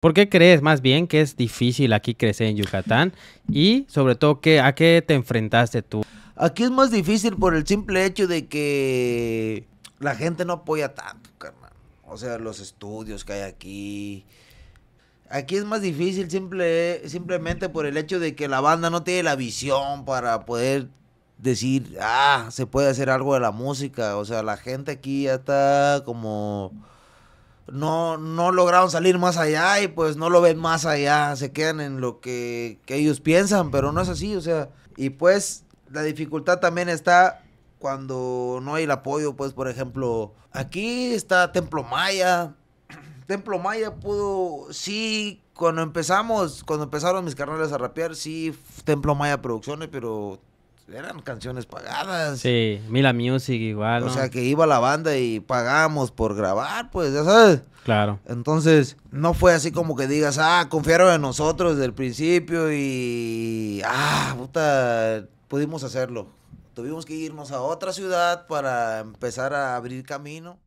¿Por qué crees más bien que es difícil aquí crecer en Yucatán? Y sobre todo, ¿qué, ¿a qué te enfrentaste tú? Aquí es más difícil por el simple hecho de que la gente no apoya tanto, carnal. O sea, los estudios que hay aquí. Aquí es más difícil simple, simplemente por el hecho de que la banda no tiene la visión para poder decir, ah, se puede hacer algo de la música. O sea, la gente aquí ya está como no, lograron salir más allá y pues no lo ven más allá, se quedan en lo que, que ellos piensan, pero no es así, o sea, y pues la dificultad también está cuando no hay el apoyo, pues por ejemplo, aquí está Templo Maya, Templo Maya pudo, sí, cuando empezamos, cuando empezaron mis carnales a rapear, sí, Templo Maya Producciones, pero eran canciones pagadas. Sí, Mila Music igual. O sea, que iba la banda y pagamos por grabar, pues, ya sabes. Claro. Entonces, no fue así como que digas, ah, confiaron en nosotros desde el principio y, ah, puta, pudimos hacerlo. Tuvimos que irnos a otra ciudad para empezar a abrir camino.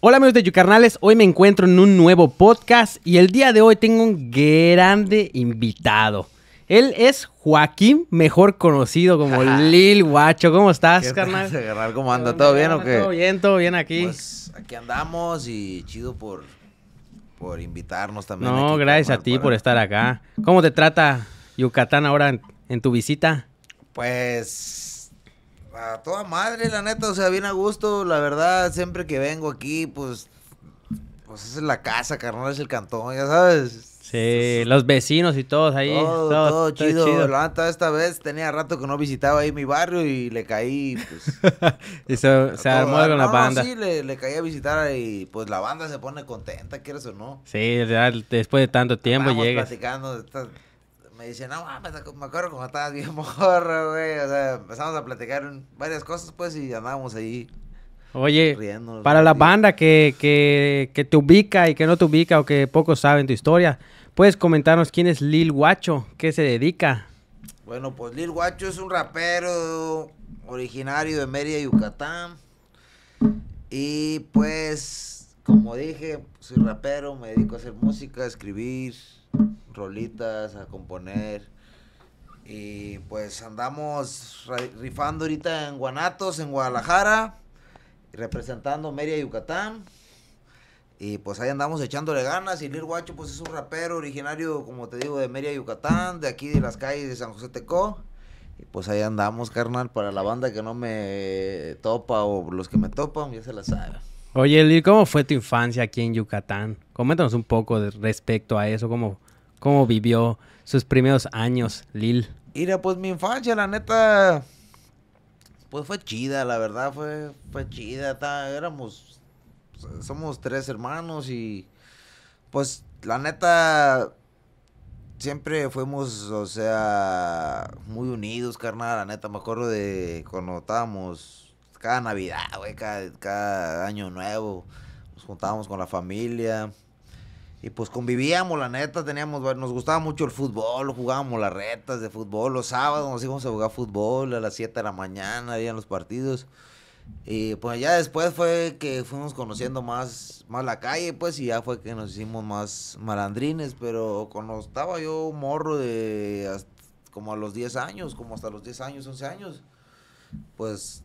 Hola amigos de Yucarnales, hoy me encuentro en un nuevo podcast y el día de hoy tengo un grande invitado. Él es Joaquín, mejor conocido como Lil Guacho. ¿Cómo estás, carnal? carnal? ¿Cómo anda? ¿Todo bien o qué? Todo bien, todo bien aquí. Pues aquí andamos y chido por, por invitarnos también. No, gracias a ti por estar acá. ¿Cómo te trata Yucatán ahora en tu visita? Pues toda madre, la neta, o sea, bien a gusto, la verdad, siempre que vengo aquí, pues, pues es la casa, carnal, es el cantón, ya sabes. Sí, los vecinos y todos ahí. Todo, todo, chido. esta vez tenía rato que no visitaba ahí mi barrio y le caí, pues. y se, se armó con ah, la banda. Sí, le, le, caí a visitar y pues la banda se pone contenta, quieres o no. Sí, después de tanto tiempo llega platicando me dicen, no, me acuerdo cómo estabas bien morro, güey. O sea, empezamos a platicar varias cosas, pues, y andábamos ahí. Oye, para la banda que, que te ubica y que no te ubica o que pocos saben tu historia, ¿puedes comentarnos quién es Lil Guacho? ¿Qué se dedica? Bueno, pues Lil Guacho es un rapero originario de Mérida, Yucatán. Y pues, como dije, soy rapero, me dedico a hacer música, a escribir, rolitas, a componer. Y pues andamos rifando ahorita en Guanatos, en Guadalajara, representando Media Yucatán. Y pues ahí andamos echándole ganas. Y Lir Guacho, pues es un rapero originario, como te digo, de Media Yucatán, de aquí de las calles de San José Tecó. Y pues ahí andamos, carnal, para la banda que no me topa o los que me topan, ya se las sabe Oye, Lil, ¿cómo fue tu infancia aquí en Yucatán? Coméntanos un poco respecto a eso, cómo, cómo vivió sus primeros años, Lil. Mira, pues mi infancia, la neta, pues fue chida, la verdad, fue, chida. éramos, somos tres hermanos y pues la neta, siempre fuimos, o sea, muy unidos, carnal, la neta, me acuerdo de cuando estábamos cada Navidad, güey, cada, año nuevo. Nos juntábamos con la familia. Y pues convivíamos, la neta, teníamos, nos gustaba mucho el fútbol, jugábamos las retas de fútbol, los sábados nos íbamos a jugar fútbol a las 7 de la mañana, habían los partidos. Y pues ya después fue que fuimos conociendo más, más la calle, pues, y ya fue que nos hicimos más malandrines, pero cuando estaba yo morro de como a los 10 años, como hasta los 10 años, 11 años, pues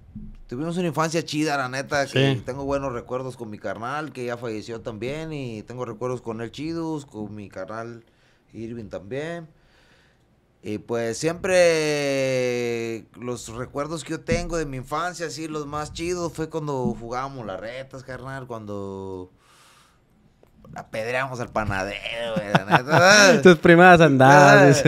Tuvimos una infancia chida, la neta, que tengo buenos recuerdos con mi carnal, que ya falleció también, y tengo recuerdos con el chidos con mi carnal Irving también. Y pues siempre los recuerdos que yo tengo de mi infancia, así los más chidos, fue cuando jugábamos las retas, carnal, cuando apedreamos al panadero, la neta. Tus primeras andadas.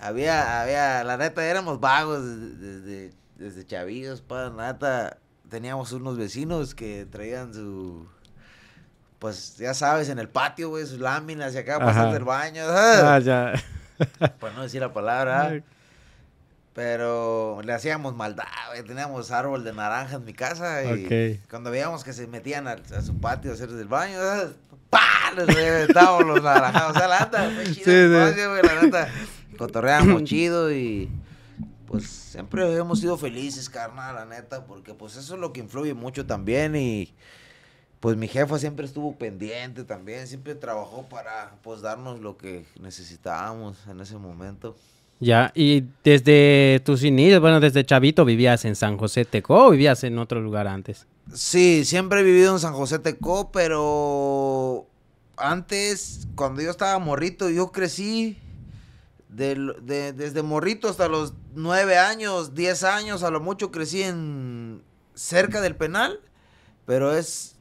Había, había, la neta, éramos vagos desde desde chavillos, para nata, teníamos unos vecinos que traían su pues ya sabes, en el patio, güey, sus láminas y acá pasando pues, el baño. Ah, ya. Pues no decir la palabra. Pero le hacíamos maldad, güey. Teníamos árbol de naranja en mi casa. Y cuando veíamos que se metían a, su patio a hacer el baño, ¡Pah! Les reventábamos los naranjas, O sea, la nata, sí, sí. la chido y pues siempre hemos sido felices, carnal, la neta, porque pues eso es lo que influye mucho también y pues mi jefa siempre estuvo pendiente también, siempre trabajó para pues darnos lo que necesitábamos en ese momento. Ya, y desde tus inicios, bueno, desde chavito vivías en San José Tecó o vivías en otro lugar antes? Sí, siempre he vivido en San José Tecó, pero antes, cuando yo estaba morrito, yo crecí de, desde morrito hasta los nueve años, 10 años, a lo mucho crecí en cerca del penal, pero es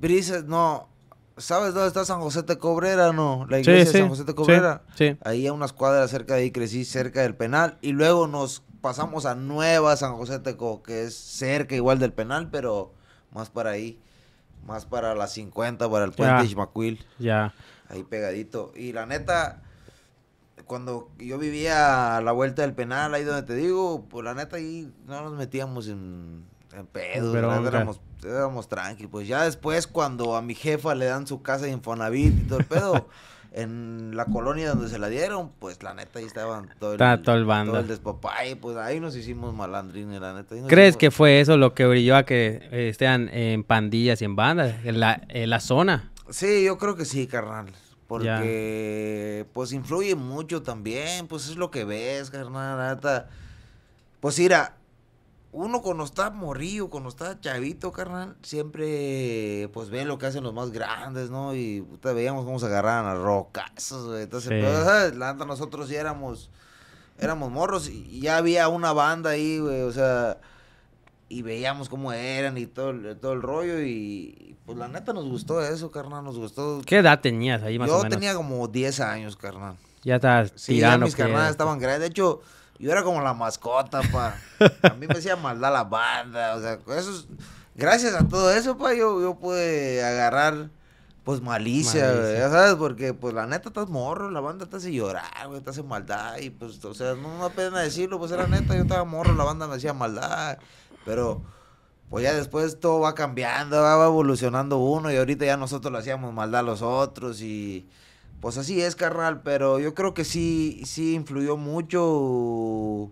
Brises, no. ¿Sabes dónde está San José de Cobrera, no? La iglesia de San José de Cobrera. Ahí a unas cuadras cerca de ahí crecí, cerca del penal. Y luego nos pasamos a Nueva San José Teco, que es cerca igual del penal, pero más para ahí. Más para las 50, para el puente yeah. Ya. Ahí pegadito. Y la neta, cuando yo vivía a la vuelta del penal, ahí donde te digo, pues la neta ahí no nos metíamos en, pedo, Pero, éramos, éramos tranqui. Pues ya después cuando a mi jefa le dan su casa en Infonavit y todo el pedo, en la colonia donde se la dieron, pues la neta ahí estaban todo el, todo el bando. Todo el despapay, pues ahí nos hicimos malandrines, la neta. ¿Crees que fue eso lo que brilló a que eh, estén en pandillas y en bandas? En la, en la zona. Sí, yo creo que sí, carnal. Porque, pues, influye mucho también. Pues es lo que ves, carnal, hasta, Pues, mira, uno cuando está morrío, cuando está chavito, carnal, siempre, pues, ve lo que hacen los más grandes, ¿no? Y, puta, veíamos cómo se agarraban a rocas, güey. Entonces, La nosotros sí éramos, éramos morros y ya había una banda ahí, güey, o sea y veíamos cómo eran y todo, todo el rollo y pues la neta nos gustó eso, carnal, nos gustó. ¿Qué edad tenías ahí más o menos? Yo tenía como 10 años, carnal. Ya está. sí, mis carnales estaban grandes. De hecho, yo era como la mascota, pa. a mí me hacía maldad la banda, o sea, eso gracias a todo eso, pa, yo, yo pude agarrar pues malicia, ya ¿sabes? Porque pues la neta estás morro, la banda te hace llorar, güey, te hace maldad y pues, o sea, no me pena decirlo, pues era neta, yo estaba morro, la banda me hacía maldad. Pero pues ya después todo va cambiando, va evolucionando uno y ahorita ya nosotros lo hacíamos maldad a los otros y pues así es, carnal, pero yo creo que sí, sí influyó mucho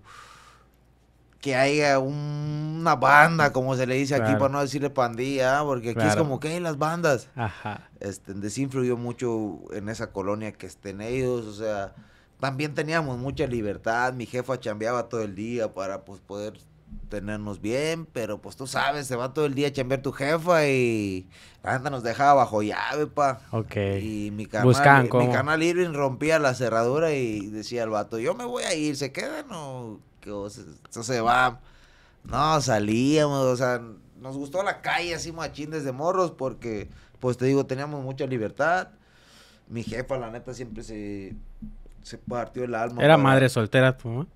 que haya una banda, como se le dice aquí, para no decirle pandilla, ¿ah? porque aquí es como que hay las bandas. Ajá. Este, sí influyó mucho en esa colonia que estén ellos, o sea, también teníamos mucha libertad, mi jefa chambeaba todo el día para pues poder tenernos bien, pero pues tú sabes, se va todo el día a chambear tu jefa y ...la anda nos dejaba bajo llave, pa. Ok. Y mi canal, mi Irving rompía la cerradura y decía el vato, yo me voy a ir, ¿se quedan o, o se, va? No, salíamos, o sea, nos gustó la calle así machín desde morros porque, pues te digo, teníamos mucha libertad. Mi jefa, la neta, siempre se, se partió el alma. ¿Era madre soltera tu mamá?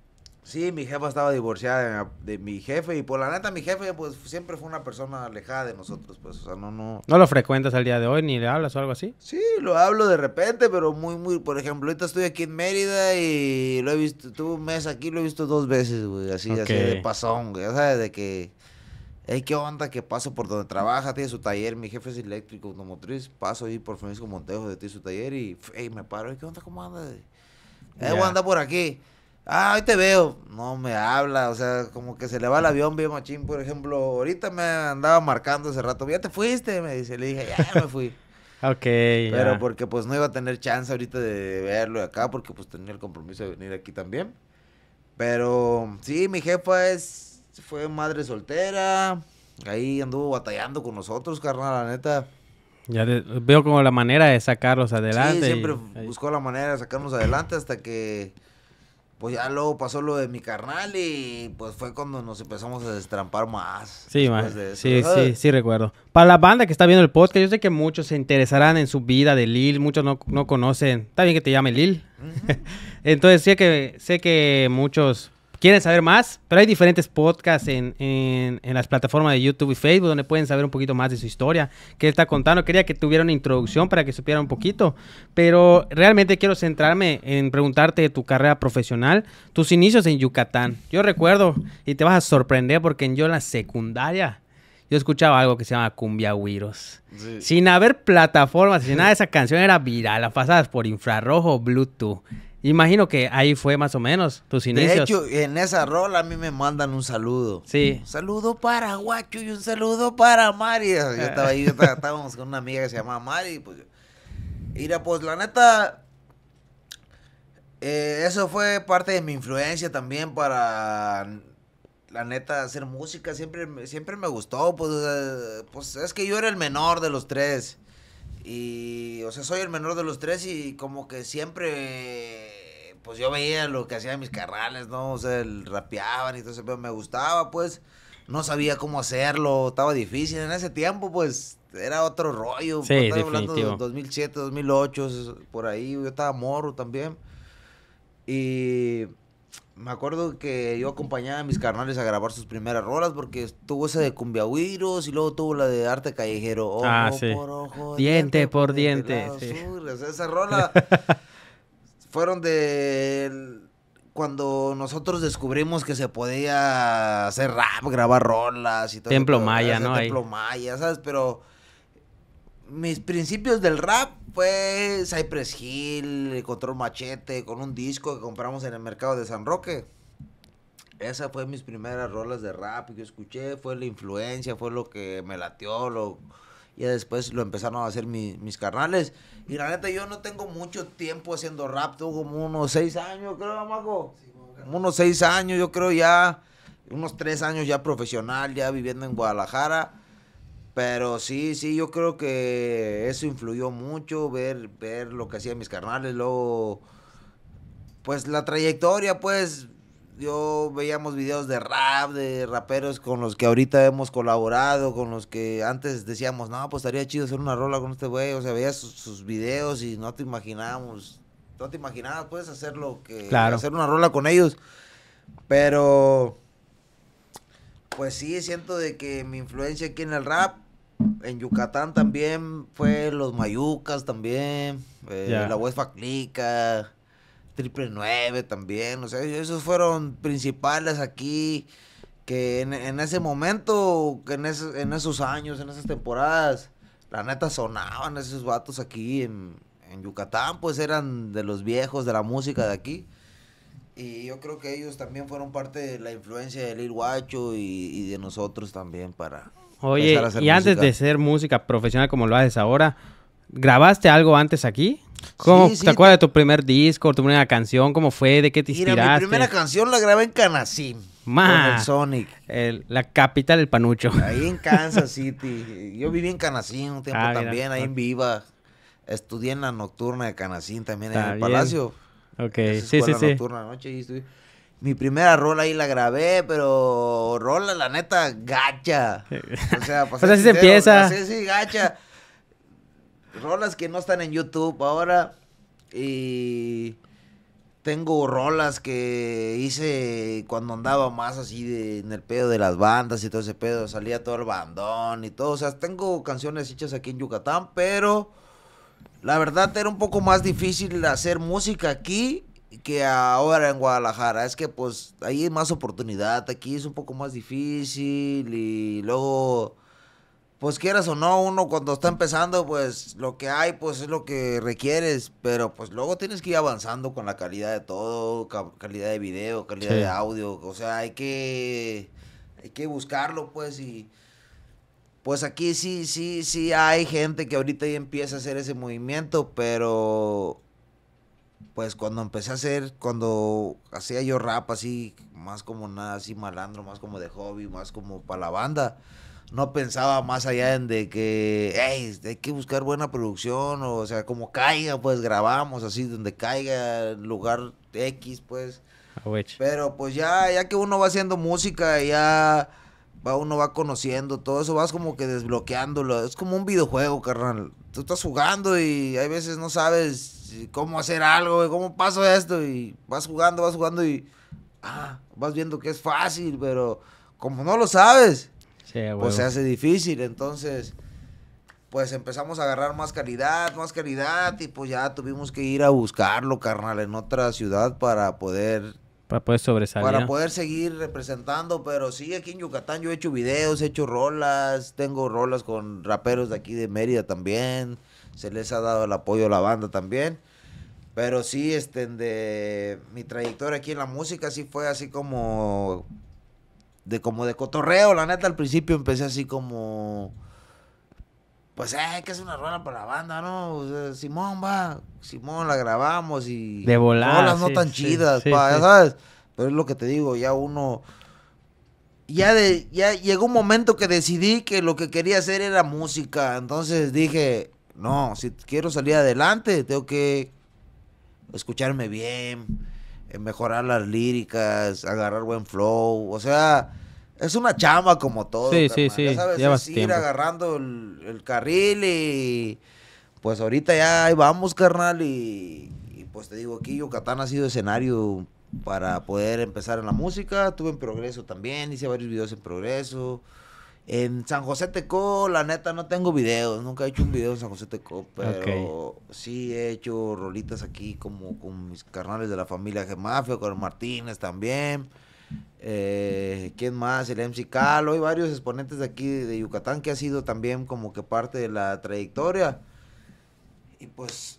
Sí, mi jefa estaba divorciada de, mi jefe y por pues, la neta mi jefe pues siempre fue una persona alejada de nosotros, pues, o sea, no, no... ¿No lo frecuentas al día de hoy ni le hablas o algo así? Sí, lo hablo de repente, pero muy, muy, por ejemplo, ahorita estoy aquí en Mérida y lo he visto, tuve un mes aquí, lo he visto dos veces, güey, así, así de pasón, güey, o sea, de que... ¿qué onda? Que paso por donde trabaja, tiene su taller, mi jefe es eléctrico, automotriz, paso ahí por Francisco Montejo, de ti su taller y, hey, me paro, ¿qué onda? ¿Cómo anda? Eh, por aquí ah, hoy te veo. No me habla, o sea, como que se le va el avión bien machín. Por ejemplo, ahorita me andaba marcando hace rato, ya te fuiste, me dice. Le dije, ya me fui. ok, Pero porque pues no iba a tener chance ahorita de verlo acá, porque pues tenía el compromiso de venir aquí también. Pero sí, mi jefa es, fue madre soltera, ahí anduvo batallando con nosotros, carnal, la neta. Ya veo como la manera de sacarlos adelante. Sí, siempre buscó la manera de sacarnos adelante hasta que pues ya luego pasó lo de mi carnal y pues fue cuando nos empezamos a destrampar más. Sí, más. sí, sí, sí, recuerdo. Para la banda que está viendo el podcast, yo sé que muchos se interesarán en su vida de Lil, muchos no, conocen. Está bien que te llame Lil. Entonces sé que, sé que muchos quieren saber más, pero hay diferentes podcasts en, las plataformas de YouTube y Facebook donde pueden saber un poquito más de su historia, que está contando. Quería que tuviera una introducción para que supiera un poquito, pero realmente quiero centrarme en preguntarte de tu carrera profesional, tus inicios en Yucatán. Yo recuerdo, y te vas a sorprender porque yo en la secundaria yo escuchaba algo que se llama Cumbia Wiros. Sin haber plataformas, sin nada, esa canción era viral, la pasadas por infrarrojo, Bluetooth. Imagino que ahí fue más o menos tus inicios. De hecho, en esa rola a mí me mandan un saludo. Sí. Un saludo para Guacho y un saludo para Mari. Yo eh. estaba ahí, estábamos con una amiga que se llamaba Mari. Pues, mira, pues la neta, eh, eso fue parte de mi influencia también para, la neta, hacer música. Siempre, siempre me gustó. Pues, pues es que yo era el menor de los tres. Y, o sea, soy el menor de los tres y como que siempre pues yo veía lo que hacían mis carnales, ¿no? O sea, rapeaban y todo eso, pero me gustaba, pues. No sabía cómo hacerlo, estaba difícil. En ese tiempo, pues, era otro rollo. Sí, estaba hablando de 2007, 2008, por ahí. Yo estaba morro también. Y me acuerdo que yo acompañaba a mis carnales a grabar sus primeras rolas porque tuvo esa de Cumbiahuiros y luego tuvo la de Arte Callejero. Ah, ojo ah, sí. por ojo, diente, por diente. sí. esa rola fueron de cuando nosotros descubrimos que se podía hacer rap, grabar rolas y todo. Templo Maya, ¿no? Templo Maya, ¿sabes? Pero mis principios del rap fue Cypress Hill, Control Machete, con un disco que compramos en el mercado de San Roque. Esa fue mis primeras rolas de rap que escuché, fue la influencia, fue lo que me lateó. lo... y después lo empezaron a hacer mis carnales. Y la neta, yo no tengo mucho tiempo haciendo rap. tuvo como unos seis años, creo, Mago. unos seis años, yo creo ya. Unos tres años ya profesional, ya viviendo en Guadalajara. Pero sí, sí, yo creo que eso influyó mucho, ver, ver lo que hacían mis carnales, luego, pues la trayectoria, pues yo veíamos videos de rap, de raperos con los que ahorita hemos colaborado, con los que antes decíamos, no, pues estaría chido hacer una rola con este güey. O sea, veías sus, videos y no te imaginábamos, no te imaginabas, puedes hacer lo que. Claro. Hacer una rola con ellos. Pero. Pues sí, siento de que mi influencia aquí en el rap en Yucatán también fue los Mayucas también, eh, la voz Clica, Triple 9 también, o sea, esos fueron principales aquí que en, ese momento, en, esos años, en esas temporadas, la neta sonaban esos vatos aquí en, Yucatán, pues eran de los viejos de la música de aquí. Y yo creo que ellos también fueron parte de la influencia del Lil Guacho y, de nosotros también para... Oye, a hacer y antes de ser música profesional como lo haces ahora, ¿Grabaste algo antes aquí? ¿Te acuerdas de tu primer disco, tu primera canción? ¿Cómo fue? ¿De qué te inspiraste? Mira, mi primera canción la grabé en Canacín. Más. el Sonic. la capital del panucho. Ahí en Kansas City. Yo viví en Canacín un tiempo ah, también, ahí ah. en Viva. Estudié en la nocturna de Canacín también, en el Palacio. Ok, sí, sí, sí. Mi primera rola ahí la grabé, pero rola, la neta, gacha. O sea, pues, así se empieza. Sí, sí, gacha rolas que no están en YouTube ahora. Y tengo rolas que hice cuando andaba más así en el pedo de las bandas y todo ese pedo. Salía todo el bandón y todo. O sea, tengo canciones hechas aquí en Yucatán, pero la verdad era un poco más difícil hacer música aquí que ahora en Guadalajara. Es que pues ahí hay más oportunidad. Aquí es un poco más difícil y luego pues quieras o no, uno cuando está empezando, pues lo que hay, pues es lo que requieres, pero pues luego tienes que ir avanzando con la calidad de todo, calidad de video, calidad de audio, o sea, hay que, hay que buscarlo, pues, y pues aquí sí, sí, sí hay gente que ahorita ya empieza a hacer ese movimiento, pero pues cuando empecé a hacer, cuando hacía yo rap así, más como nada, así malandro, más como de hobby, más como para la banda no pensaba más allá en de que hay que buscar buena producción, o, sea, como caiga, pues grabamos así, donde caiga, lugar X, pues. Pero pues ya, ya que uno va haciendo música, ya uno va conociendo todo eso, vas como que desbloqueándolo. Es como un videojuego, carnal. Tú estás jugando y hay veces no sabes cómo hacer algo, cómo paso esto, y vas jugando, vas jugando y ah, vas viendo que es fácil, pero como no lo sabes, pues se hace difícil. Entonces, pues empezamos a agarrar más calidad, más calidad, y pues ya tuvimos que ir a buscarlo, carnal, en otra ciudad para poder... Para poder sobresalir. Para poder seguir representando, pero sí, aquí en Yucatán yo he hecho videos, he hecho rolas, tengo rolas con raperos de aquí de Mérida también, se les ha dado el apoyo a la banda también. Pero sí, este, de mi trayectoria aquí en la música sí fue así como de como de cotorreo, la neta, al principio empecé así como, pues, eh, que es una rueda para la banda, ¿no? Simón, va, Simón, la grabamos y... De volar. no tan chidas, pa, ya sabes, pero es lo que te digo, ya uno... Ya, de, ya llegó un momento que decidí que lo que quería hacer era música, entonces dije, no, si quiero salir adelante, tengo que escucharme bien, mejorar las líricas, agarrar buen flow, o sea, es una chamba como todo. Sí, Ya ir agarrando el, carril y pues ahorita ya ahí vamos, carnal, y, pues te digo, aquí Yucatán ha sido escenario para poder empezar en la música, tuve en progreso también, hice varios videos en progreso. En San José Tecó, la neta, no tengo videos. Nunca he hecho un video en San José Tecó, pero sí he hecho rolitas aquí como con mis carnales de la familia Gemafio, con Martínez también. Eh, ¿Quién más? El MC Calo. Hay varios exponentes de aquí de Yucatán que ha sido también como que parte de la trayectoria. Y pues.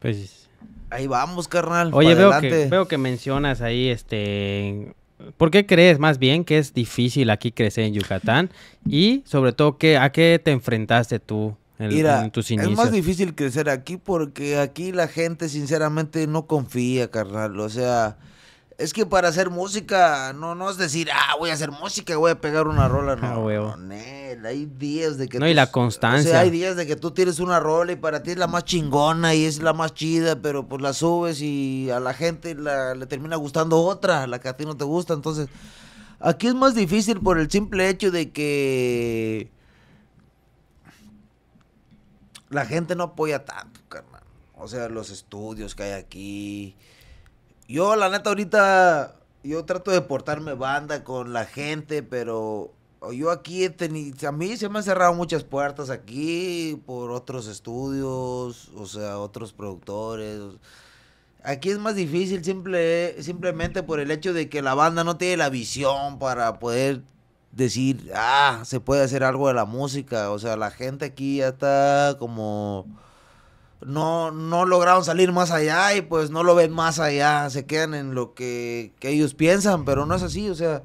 pues ahí vamos, carnal. Oye, que, veo que mencionas ahí este ¿Por qué crees más bien que es difícil aquí crecer en Yucatán? Y sobre todo, ¿qué, ¿a qué te enfrentaste tú en, tus inicios? Es más difícil crecer aquí porque aquí la gente sinceramente no confía, carnal. O sea, es que para hacer música, no, no es decir, ah, voy a hacer música, voy a pegar una rola, ah, no. no hay días de que. No, y la constancia. O sea, hay días de que tú tienes una rola y para ti es la más chingona y es la más chida, pero pues la subes y a la gente le termina gustando otra, la que a ti no te gusta. Entonces, aquí es más difícil por el simple hecho de que. La gente no apoya tanto, carnal. O sea, los estudios que hay aquí. Yo, la neta, ahorita yo trato de portarme banda con la gente, pero yo aquí he tenido, a mí se me han cerrado muchas puertas aquí por otros estudios, o sea, otros productores. Aquí es más difícil simple, simplemente por el hecho de que la banda no tiene la visión para poder decir, ah, se puede hacer algo de la música. O sea, la gente aquí ya está como no, lograron salir más allá y pues no lo ven más allá, se quedan en lo que, que ellos piensan, pero no es así, o sea,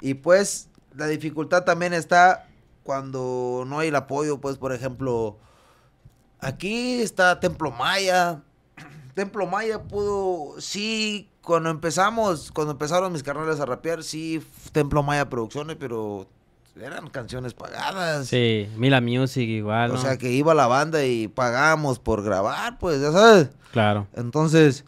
y pues la dificultad también está cuando no hay el apoyo, pues por ejemplo, aquí está Templo Maya, Templo Maya pudo, sí, cuando empezamos, cuando empezaron mis carnales a rapear, sí, Templo Maya Producciones, pero eran canciones pagadas. Sí, Mila Music igual. O sea, que iba la banda y pagamos por grabar, pues, ya sabes. Claro. Entonces,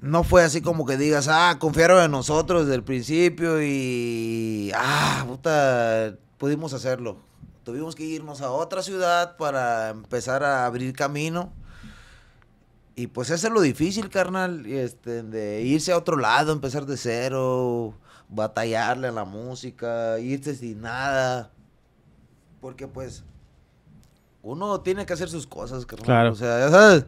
no fue así como que digas, ah, confiaron en nosotros desde el principio y, ah, puta, pudimos hacerlo. Tuvimos que irnos a otra ciudad para empezar a abrir camino. Y pues ese es lo difícil, carnal, este, de irse a otro lado, empezar de cero batallarle a la música, irse sin nada. Porque pues uno tiene que hacer sus cosas, carnal. Claro. O sea, ya sabes.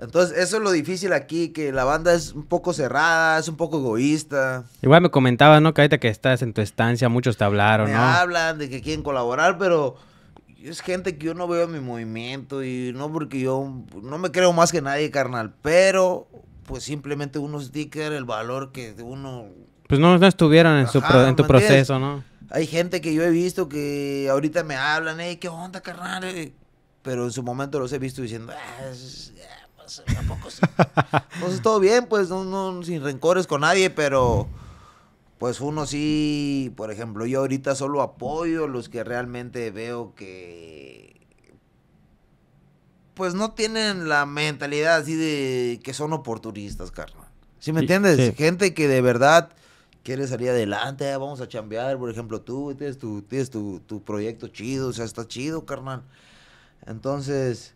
Entonces, eso es lo difícil aquí, que la banda es un poco cerrada, es un poco egoísta. Igual me comentabas, ¿no? Que ahorita que estás en tu estancia, muchos te hablaron, me ¿no? hablan de que quieren colaborar, pero es gente que yo no veo en mi movimiento y no porque yo no me creo más que nadie, carnal. Pero, pues simplemente uno sticker, el valor que uno pues no, no estuvieron en, su tu proceso, ¿no? Hay gente que yo he visto que ahorita me hablan, y ¿qué onda, carnal? Eh, pero en su momento los he visto diciendo, ah, pues, tampoco sí. Entonces pues, todo bien, pues, no, sin rencores con nadie, pero pues uno sí, por ejemplo, yo ahorita solo apoyo los que realmente veo que pues no tienen la mentalidad así de que son oportunistas, carnal. ¿Sí me entiendes? Gente que de verdad quieres salir adelante, ah, vamos a chambear, por ejemplo, tú tienes tu, proyecto chido, o sea, está chido, carnal. Entonces,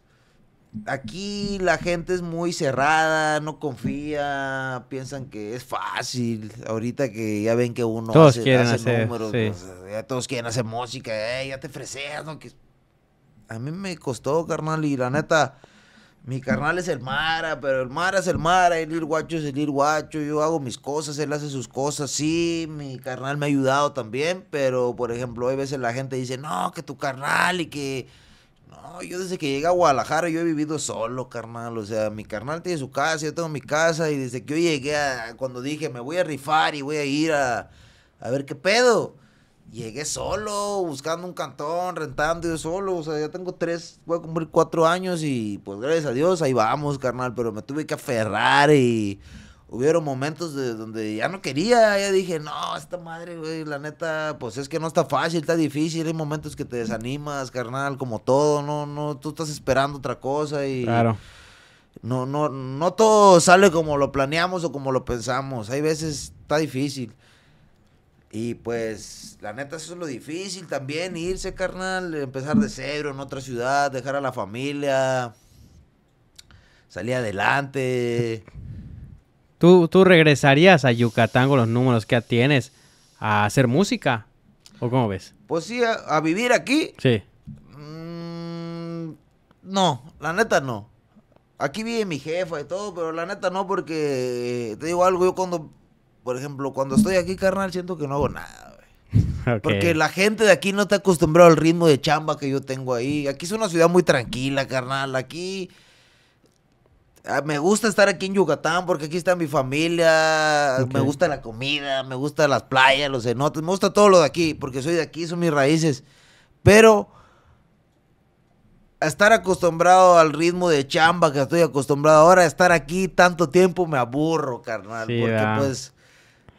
aquí la gente es muy cerrada, no confía, piensan que es fácil. Ahorita que ya ven que uno todos hace, quieren hacer, pues, todos quieren hacer música, eh, ya te freseas, ¿no? A mí me costó, carnal, y la neta mi carnal es el Mara, pero el Mara es el Mara, el ir guacho es el ir guacho, yo hago mis cosas, él hace sus cosas, sí, mi carnal me ha ayudado también, pero por ejemplo, hay veces la gente dice, no, que tu carnal y que... No, yo desde que llegué a Guadalajara yo he vivido solo, carnal, o sea, mi carnal tiene su casa, yo tengo mi casa y desde que yo llegué a, cuando dije, me voy a rifar y voy a ir a, a ver qué pedo llegué solo, buscando un cantón, rentando yo solo. O sea, ya tengo tres, voy a cumplir cuatro años y pues gracias a Dios ahí vamos, carnal. Pero me tuve que aferrar y hubieron momentos de donde ya no quería. Ya dije, no, esta madre, güey, la neta, pues es que no está fácil, está difícil. Hay momentos que te desanimas, carnal, como todo, no, no, tú estás esperando otra cosa y. Claro. No, no, no todo sale como lo planeamos o como lo pensamos. Hay veces está difícil. Y pues, la neta, eso es lo difícil también, irse, carnal, empezar de cero en otra ciudad, dejar a la familia, salir adelante. ¿Tú, tú regresarías a Yucatán con los números que tienes a hacer música? ¿O cómo ves? Pues sí, a, vivir aquí. Sí. Mm, no, la neta no. Aquí vive mi jefa y todo, pero la neta no, porque te digo algo, yo cuando por ejemplo, cuando estoy aquí, carnal, siento que no hago nada, güey. Porque la gente de aquí no está acostumbrada al ritmo de chamba que yo tengo ahí. Aquí es una ciudad muy tranquila, carnal. Aquí ah, me gusta estar aquí en Yucatán porque aquí está mi familia, me gusta la comida, me gustan las playas, los cenotes, me gusta todo lo de aquí, porque soy de aquí, son mis raíces. Pero estar acostumbrado al ritmo de chamba que estoy acostumbrado ahora, estar aquí tanto tiempo me aburro, carnal, porque pues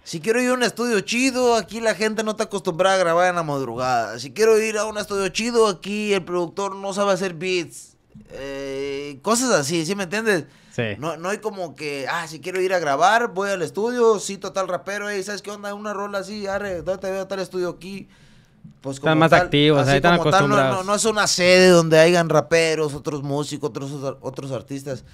si quiero ir a un estudio chido, aquí la gente no está acostumbrada a grabar en la madrugada. Si quiero ir a un estudio chido, aquí el productor no sabe hacer beats. Eh, cosas así, ¿sí me entiendes? Sí. No, no hay como que, ah, si quiero ir a grabar, voy al estudio, cito total tal rapero, ¿sabes qué onda? Una rola así, arre, ¿dónde te veo tal estudio aquí? Pues como están más activos, así, están acostumbrados. no, es una sede donde hayan raperos, otros músicos, otros, otros artistas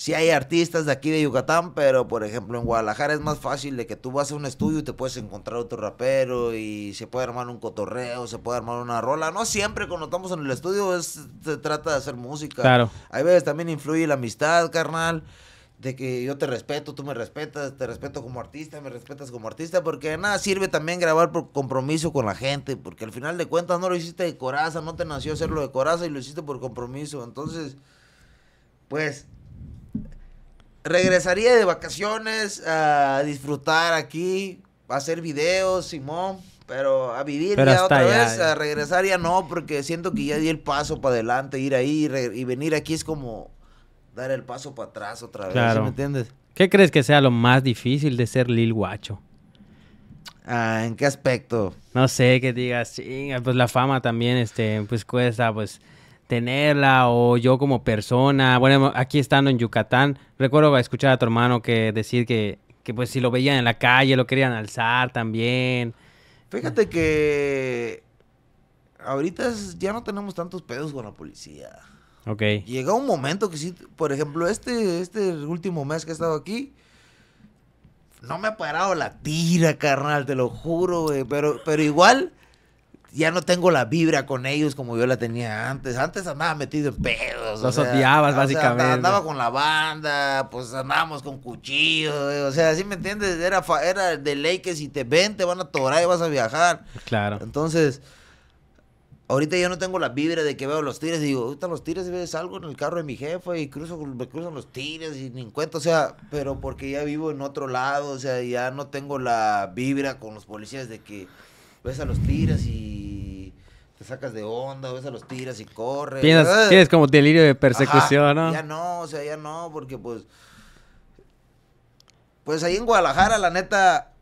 sí hay artistas de aquí de Yucatán, pero por ejemplo en Guadalajara es más fácil de que tú vas a un estudio y te puedes encontrar otro rapero y se puede armar un cotorreo, se puede armar una rola. No siempre cuando estamos en el estudio es, se trata de hacer música. Claro. Hay veces también influye la amistad, carnal. De que yo te respeto, tú me respetas, te respeto como artista, me respetas como artista, porque nada sirve también grabar por compromiso con la gente, porque al final de cuentas no lo hiciste de coraza, no te nació hacerlo de coraza y lo hiciste por compromiso. Entonces, pues regresaría de vacaciones a disfrutar aquí, a hacer videos, Simón, pero a vivir ya otra vez, a regresar ya no, porque siento que ya di el paso para adelante, ir ahí y, venir aquí es como dar el paso para atrás otra vez, ¿me entiendes? ¿Qué crees que sea lo más difícil de ser Lil Guacho? Ah, ¿en qué aspecto? No sé, que digas, sí, pues la fama también, este, pues cuesta, pues tenerla o yo como persona. Bueno, aquí estando en Yucatán, recuerdo escuchar a tu hermano que decir que, que pues si lo veían en la calle lo querían alzar también. Fíjate que ahorita ya no tenemos tantos pedos con la policía. Ok. Llega un momento que sí, por ejemplo, este, este último mes que he estado aquí, no me ha parado la tira, carnal, te lo juro, güey. Pero, pero igual, ya no tengo la vibra con ellos como yo la tenía antes. Antes andaba metido en pedos. Los odiabas, básicamente. andaba con la banda, pues andábamos con cuchillos. Eh, o sea, ¿sí me entiendes? Era, era de ley que si te ven, te van a torar y vas a viajar. Claro. Entonces, ahorita ya no tengo la vibra de que veo los tiras, y digo, ahorita los tiras y ves algo en el carro de mi jefe y cruzo, me cruzan los tiras y ni encuentro. O sea, pero porque ya vivo en otro lado, o sea, ya no tengo la vibra con los policías de que ves a los tiras y te sacas de onda, ves a los tiras y corres. tienes como delirio de persecución, ¿no? Ya no, o sea, ya no, porque pues. Pues ahí en Guadalajara, la neta.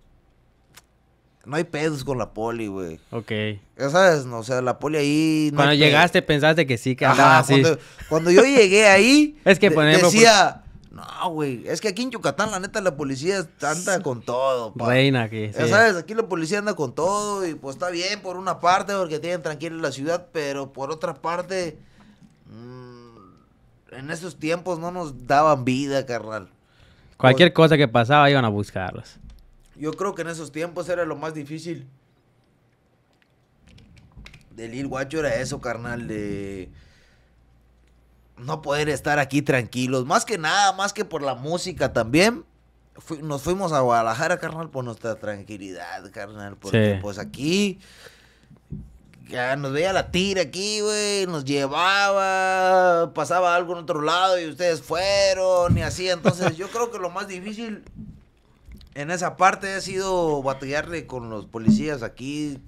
No hay pedos con la poli, güey. Ok. Ya sabes, no, o sea, la poli ahí. cuando llegaste, pensaste que sí, que así. Cuando, yo llegué ahí. es que Decía. No, güey. Es que aquí en Yucatán, la neta, la policía anda con todo. Pa. Reina aquí. Ya sabes, aquí la policía anda con todo y pues está bien por una parte porque tienen tranquila la ciudad, pero por otra parte, mm, en esos tiempos no nos daban vida, carnal. Cualquier cosa que pasaba iban a buscarlos. Yo creo que en esos tiempos era lo más difícil. Del Lil Guacho era eso, carnal, de no poder estar aquí tranquilos. Más que nada, más que por la música también. nos fuimos a Guadalajara, carnal, por nuestra tranquilidad, carnal. Porque pues aquí. Ya nos veía la tira aquí, güey, nos llevaba, pasaba algo en otro lado y ustedes fueron y así. Entonces yo creo que lo más difícil en esa parte ha sido batallarle con los policías aquí,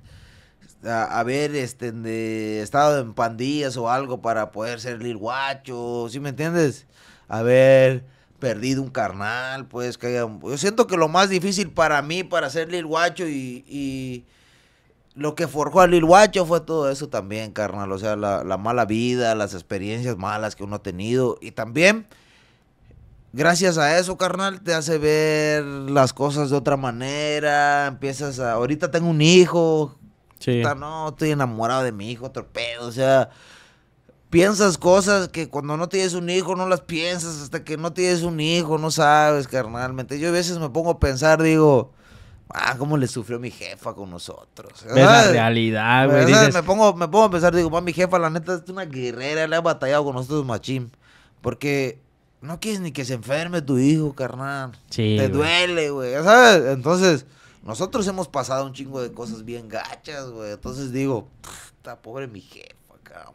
haber este, de, estado en pandillas o algo para poder ser Lil Guacho, ¿sí me entiendes? Haber perdido un carnal, pues que Yo siento que lo más difícil para mí, para ser Lil Guacho y, y lo que forjó a Lil Guacho fue todo eso también, carnal. O sea, la, la, mala vida, las experiencias malas que uno ha tenido. Y también, gracias a eso, carnal, te hace ver las cosas de otra manera. Empiezas a... Ahorita tengo un hijo, no, estoy enamorado de mi hijo, otro o sea, piensas cosas que cuando no tienes un hijo no las piensas, hasta que no tienes un hijo, no sabes, carnalmente. Yo a veces me pongo a pensar, digo, ah, cómo le sufrió mi jefa con nosotros. Es la realidad, güey. Me, pongo, me pongo a pensar, digo, mi jefa, la neta, es una guerrera, le ha batallado con nosotros, machín. Porque no quieres ni que se enferme tu hijo, carnal. Sí. Te duele, güey. ¿Sabes? Entonces, nosotros hemos pasado un chingo de cosas bien gachas, güey. Entonces digo, está pobre mi jefa, cabrón.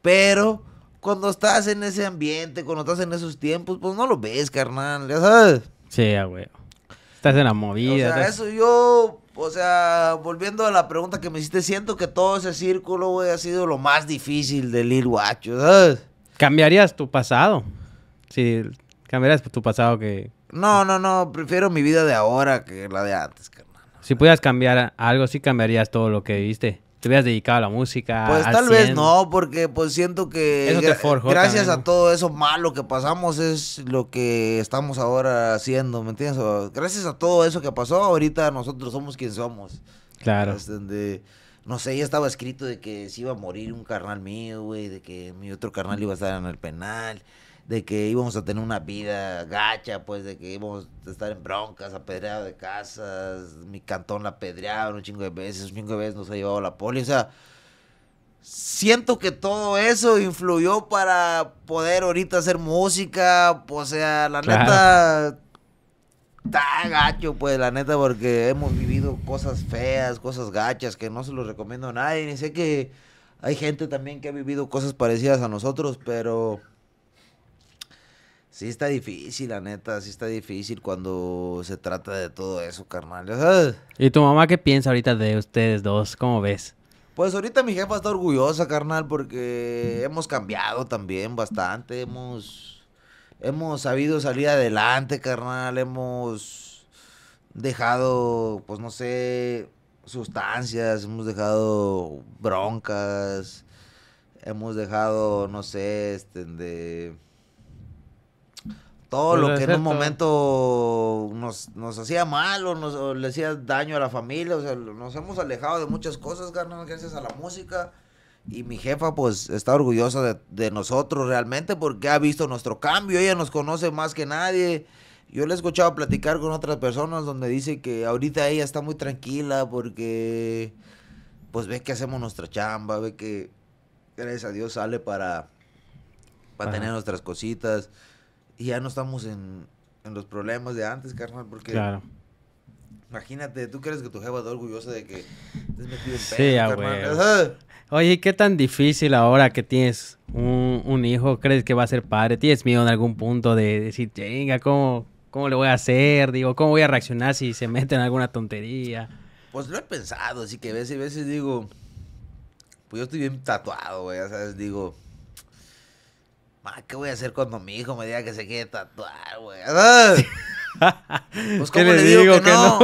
Pero cuando estás en ese ambiente, cuando estás en esos tiempos, pues no lo ves, carnal, ya sabes. Sí, güey. Estás en la movida. O sea, eso yo, o sea, volviendo a la pregunta que me hiciste, siento que todo ese círculo, güey, ha sido lo más difícil del ir guacho, ¿Cambiarías tu pasado? Sí, cambiarías tu pasado que no, no, no, prefiero mi vida de ahora que la de antes, carnal. Si pudieras cambiar algo, sí cambiarías todo lo que viste? Te hubieras dedicado a la música. Pues tal vez no, porque pues siento que eso gracias a todo eso malo que pasamos es lo que estamos ahora haciendo, ¿me entiendes? Gracias a todo eso que pasó, ahorita nosotros somos quien somos. Claro. Este, no sé, ya estaba escrito de que se iba a morir un carnal mío, güey, de que mi otro carnal iba a estar en el penal de que íbamos a tener una vida gacha, pues de que íbamos a estar en broncas, apedreado de casas, mi cantón la apedrearon un chingo de veces, un chingo de veces nos ha llevado la poli, o sea, siento que todo eso influyó para poder ahorita hacer música, pues, o sea, la neta está gacho, pues, la neta, porque hemos vivido cosas feas, cosas gachas que no se los recomiendo a nadie, y sé que hay gente también que ha vivido cosas parecidas a nosotros, pero Sí está difícil, la neta, sí está difícil cuando se trata de todo eso, carnal. ¿Y tu mamá qué piensa ahorita de ustedes dos? ¿Cómo ves? Pues ahorita mi jefa está orgullosa, carnal, porque hemos cambiado también bastante, hemos hemos sabido salir adelante, carnal, hemos dejado, pues no sé, sustancias, hemos dejado broncas, hemos dejado, no sé, este de todo lo que en un momento nos, nos hacía mal o, nos, le hacía daño a la familia, o sea, nos hemos alejado de muchas cosas, carnal, gracias a la música. Y mi jefa, pues, está orgullosa de, nosotros realmente porque ha visto nuestro cambio, ella nos conoce más que nadie. Yo le he escuchado platicar con otras personas donde dice que ahorita ella está muy tranquila porque, pues, ve que hacemos nuestra chamba, ve que, gracias a Dios, sale para, para tener nuestras cositas y ya no estamos en, en los problemas de antes, carnal, porque... Claro. Imagínate, tú crees que tu jefa está orgullosa de que estés metido en pedo, sí, Oye, ¿qué tan difícil ahora que tienes un, hijo? ¿Crees que va a ser padre? ¿Tienes miedo en algún punto de decir, venga, ¿cómo, ¿cómo le voy a hacer? Digo, ¿cómo voy a reaccionar si se mete en alguna tontería? Pues lo he pensado, así que a veces, veces digo, pues yo estoy bien tatuado, güey, ¿sabes? Digo, ¿qué voy a hacer cuando mi hijo me diga que se quiere tatuar, güey? pues, le digo, que, no?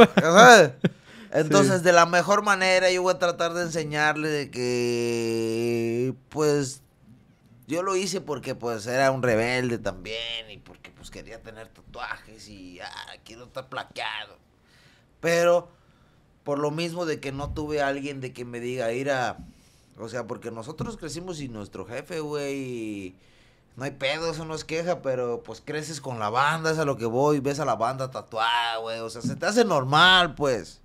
Entonces, de la mejor manera, yo voy a tratar de enseñarle de que, pues, yo lo hice porque, pues, era un rebelde también y porque, pues, quería tener tatuajes y, ah, quiero estar plaqueado. Pero, por lo mismo de que no tuve alguien de que me diga, ir o sea, porque nosotros crecimos y nuestro jefe, güey no hay pedo, eso no es queja, pero pues creces con la banda, es a lo que voy, ves a la banda tatuada, güey, o sea, se te hace normal, pues.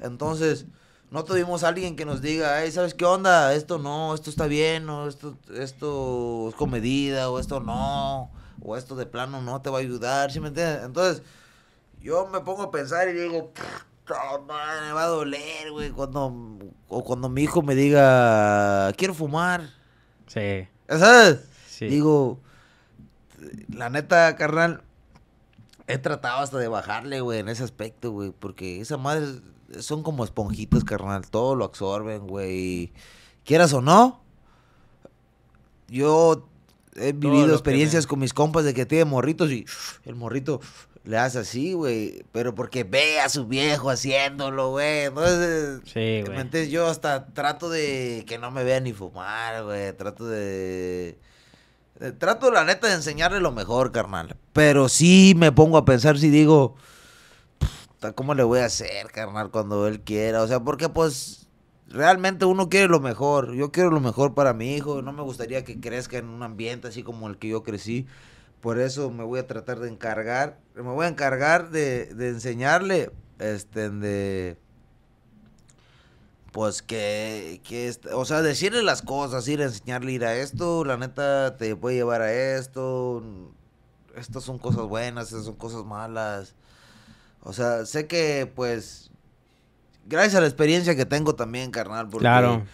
Entonces, no tuvimos alguien que nos diga, hey, ¿sabes qué onda? Esto no, esto está bien, o esto, esto es comedida, o esto no, o esto de plano no te va a ayudar, ¿sí me entiendes? Entonces, yo me pongo a pensar y digo, me va a doler, güey, cuando, o cuando mi hijo me diga, quiero fumar. Sí. ¿Sabes? Digo, la neta, carnal, he tratado hasta de bajarle, güey, en ese aspecto, güey, porque esa madre son como esponjitos carnal, todo lo absorben, güey. Quieras o no, yo he vivido experiencias con mis compas de que tiene morritos y el morrito le hace así, güey, pero porque ve a su viejo haciéndolo, güey. Entonces, yo hasta trato de que no me vean ni fumar, güey, trato de eh, trato, la neta, de enseñarle lo mejor, carnal. Pero sí me pongo a pensar si digo, ¿cómo le voy a hacer, carnal, cuando él quiera? O sea, porque pues realmente uno quiere lo mejor. Yo quiero lo mejor para mi hijo. No me gustaría que crezca en un ambiente así como el que yo crecí. Por eso me voy a tratar de encargar, me voy a encargar de, de enseñarle, este, de pues que, que, o sea, decirle las cosas, ir a enseñarle, ir a esto, la neta te puede llevar a esto, estas son cosas buenas, estas son cosas malas. O sea, sé que pues, gracias a la experiencia que tengo también, carnal, porque... Claro.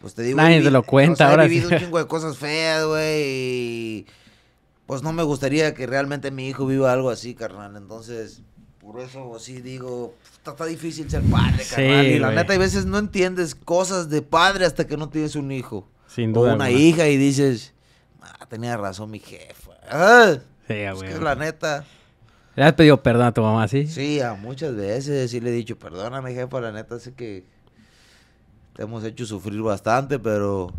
Pues te digo... Nadie te lo cuenta ahora. He vivido un chingo de cosas feas, güey, Pues no me gustaría que realmente mi hijo viva algo así, carnal, entonces por eso sí digo, está, difícil ser padre, Y la neta, hay veces no entiendes cosas de padre hasta que no tienes un hijo. Sin duda. O una hija y dices, ah, tenía razón mi jefa. Ah, sí, es pues que la neta. ¿Le has pedido perdón a tu mamá, sí? Sí, a muchas veces sí le he dicho, mi jefa, la neta, sé que te hemos hecho sufrir bastante, pero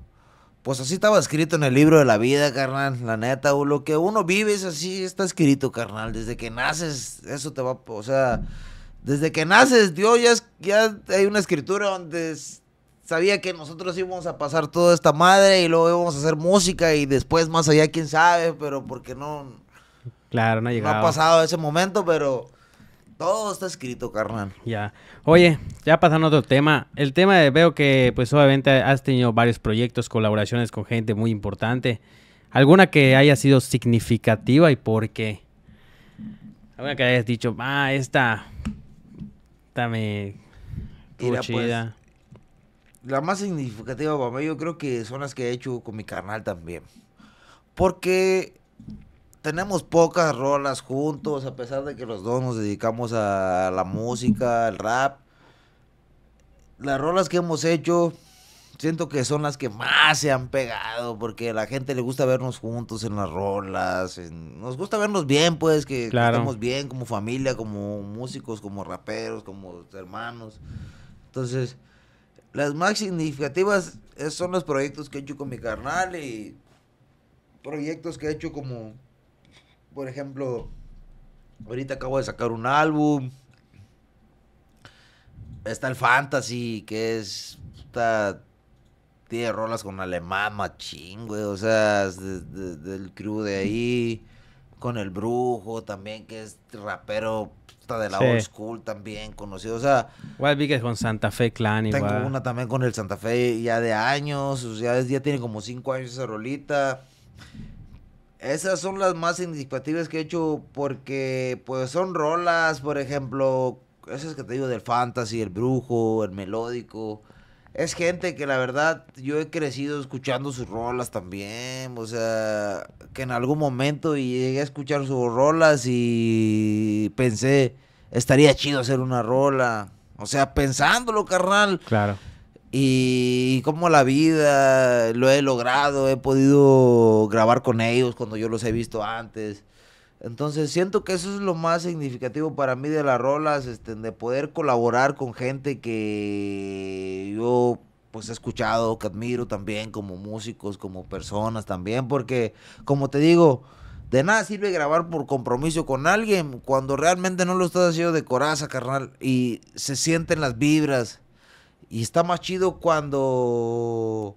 pues así estaba escrito en el libro de la vida, carnal. La neta, lo que uno vive es así, está escrito, carnal. Desde que naces, eso te va, o sea, desde que naces, Dios ya, ya hay una escritura donde sabía que nosotros íbamos a pasar toda esta madre y luego íbamos a hacer música y después más allá, quién sabe, pero porque no... Claro, no ha llegado. No ha pasado ese momento, pero todo está escrito, carnal. Ya. Oye, ya pasando a otro tema. El tema de veo que, pues obviamente has tenido varios proyectos, colaboraciones con gente muy importante. ¿Alguna que haya sido significativa y por qué? ¿Alguna que hayas dicho, ah, esta, esta me... Pues, la más significativa para yo creo que son las que he hecho con mi carnal también. Porque tenemos pocas rolas juntos, a pesar de que los dos nos dedicamos a la música, al rap. Las rolas que hemos hecho, siento que son las que más se han pegado, porque a la gente le gusta vernos juntos en las rolas. nos gusta vernos bien, pues, que, estamos bien como familia, como músicos, como raperos, como hermanos. Entonces, las más significativas son los proyectos que he hecho con mi carnal y proyectos que he hecho como por ejemplo, ahorita acabo de sacar un álbum. Está el Fantasy, que es. tiene rolas con alemán machín, güey. O sea, del crew de ahí. Con el Brujo también, que es rapero de la old school también, conocido. O sea. Igual vi que con Santa Fe Clan y una también con el Santa Fe ya de años. O sea, ya tiene como cinco años esa rolita. Esas son las más significativas que he hecho porque pues son rolas, por ejemplo, esas que te digo del fantasy, el brujo, el melódico. Es gente que la verdad yo he crecido escuchando sus rolas también, o sea, que en algún momento llegué a escuchar sus rolas y pensé, estaría chido hacer una rola. O sea, pensándolo, carnal. Claro y como la vida lo he logrado, he podido grabar con ellos cuando yo los he visto antes. Entonces siento que eso es lo más significativo para mí de las rolas, este, de poder colaborar con gente que yo pues he escuchado, que admiro también como músicos, como personas también, porque como te digo, de nada sirve grabar por compromiso con alguien cuando realmente no lo estás haciendo de coraza, carnal, y se sienten las vibras y está más chido cuando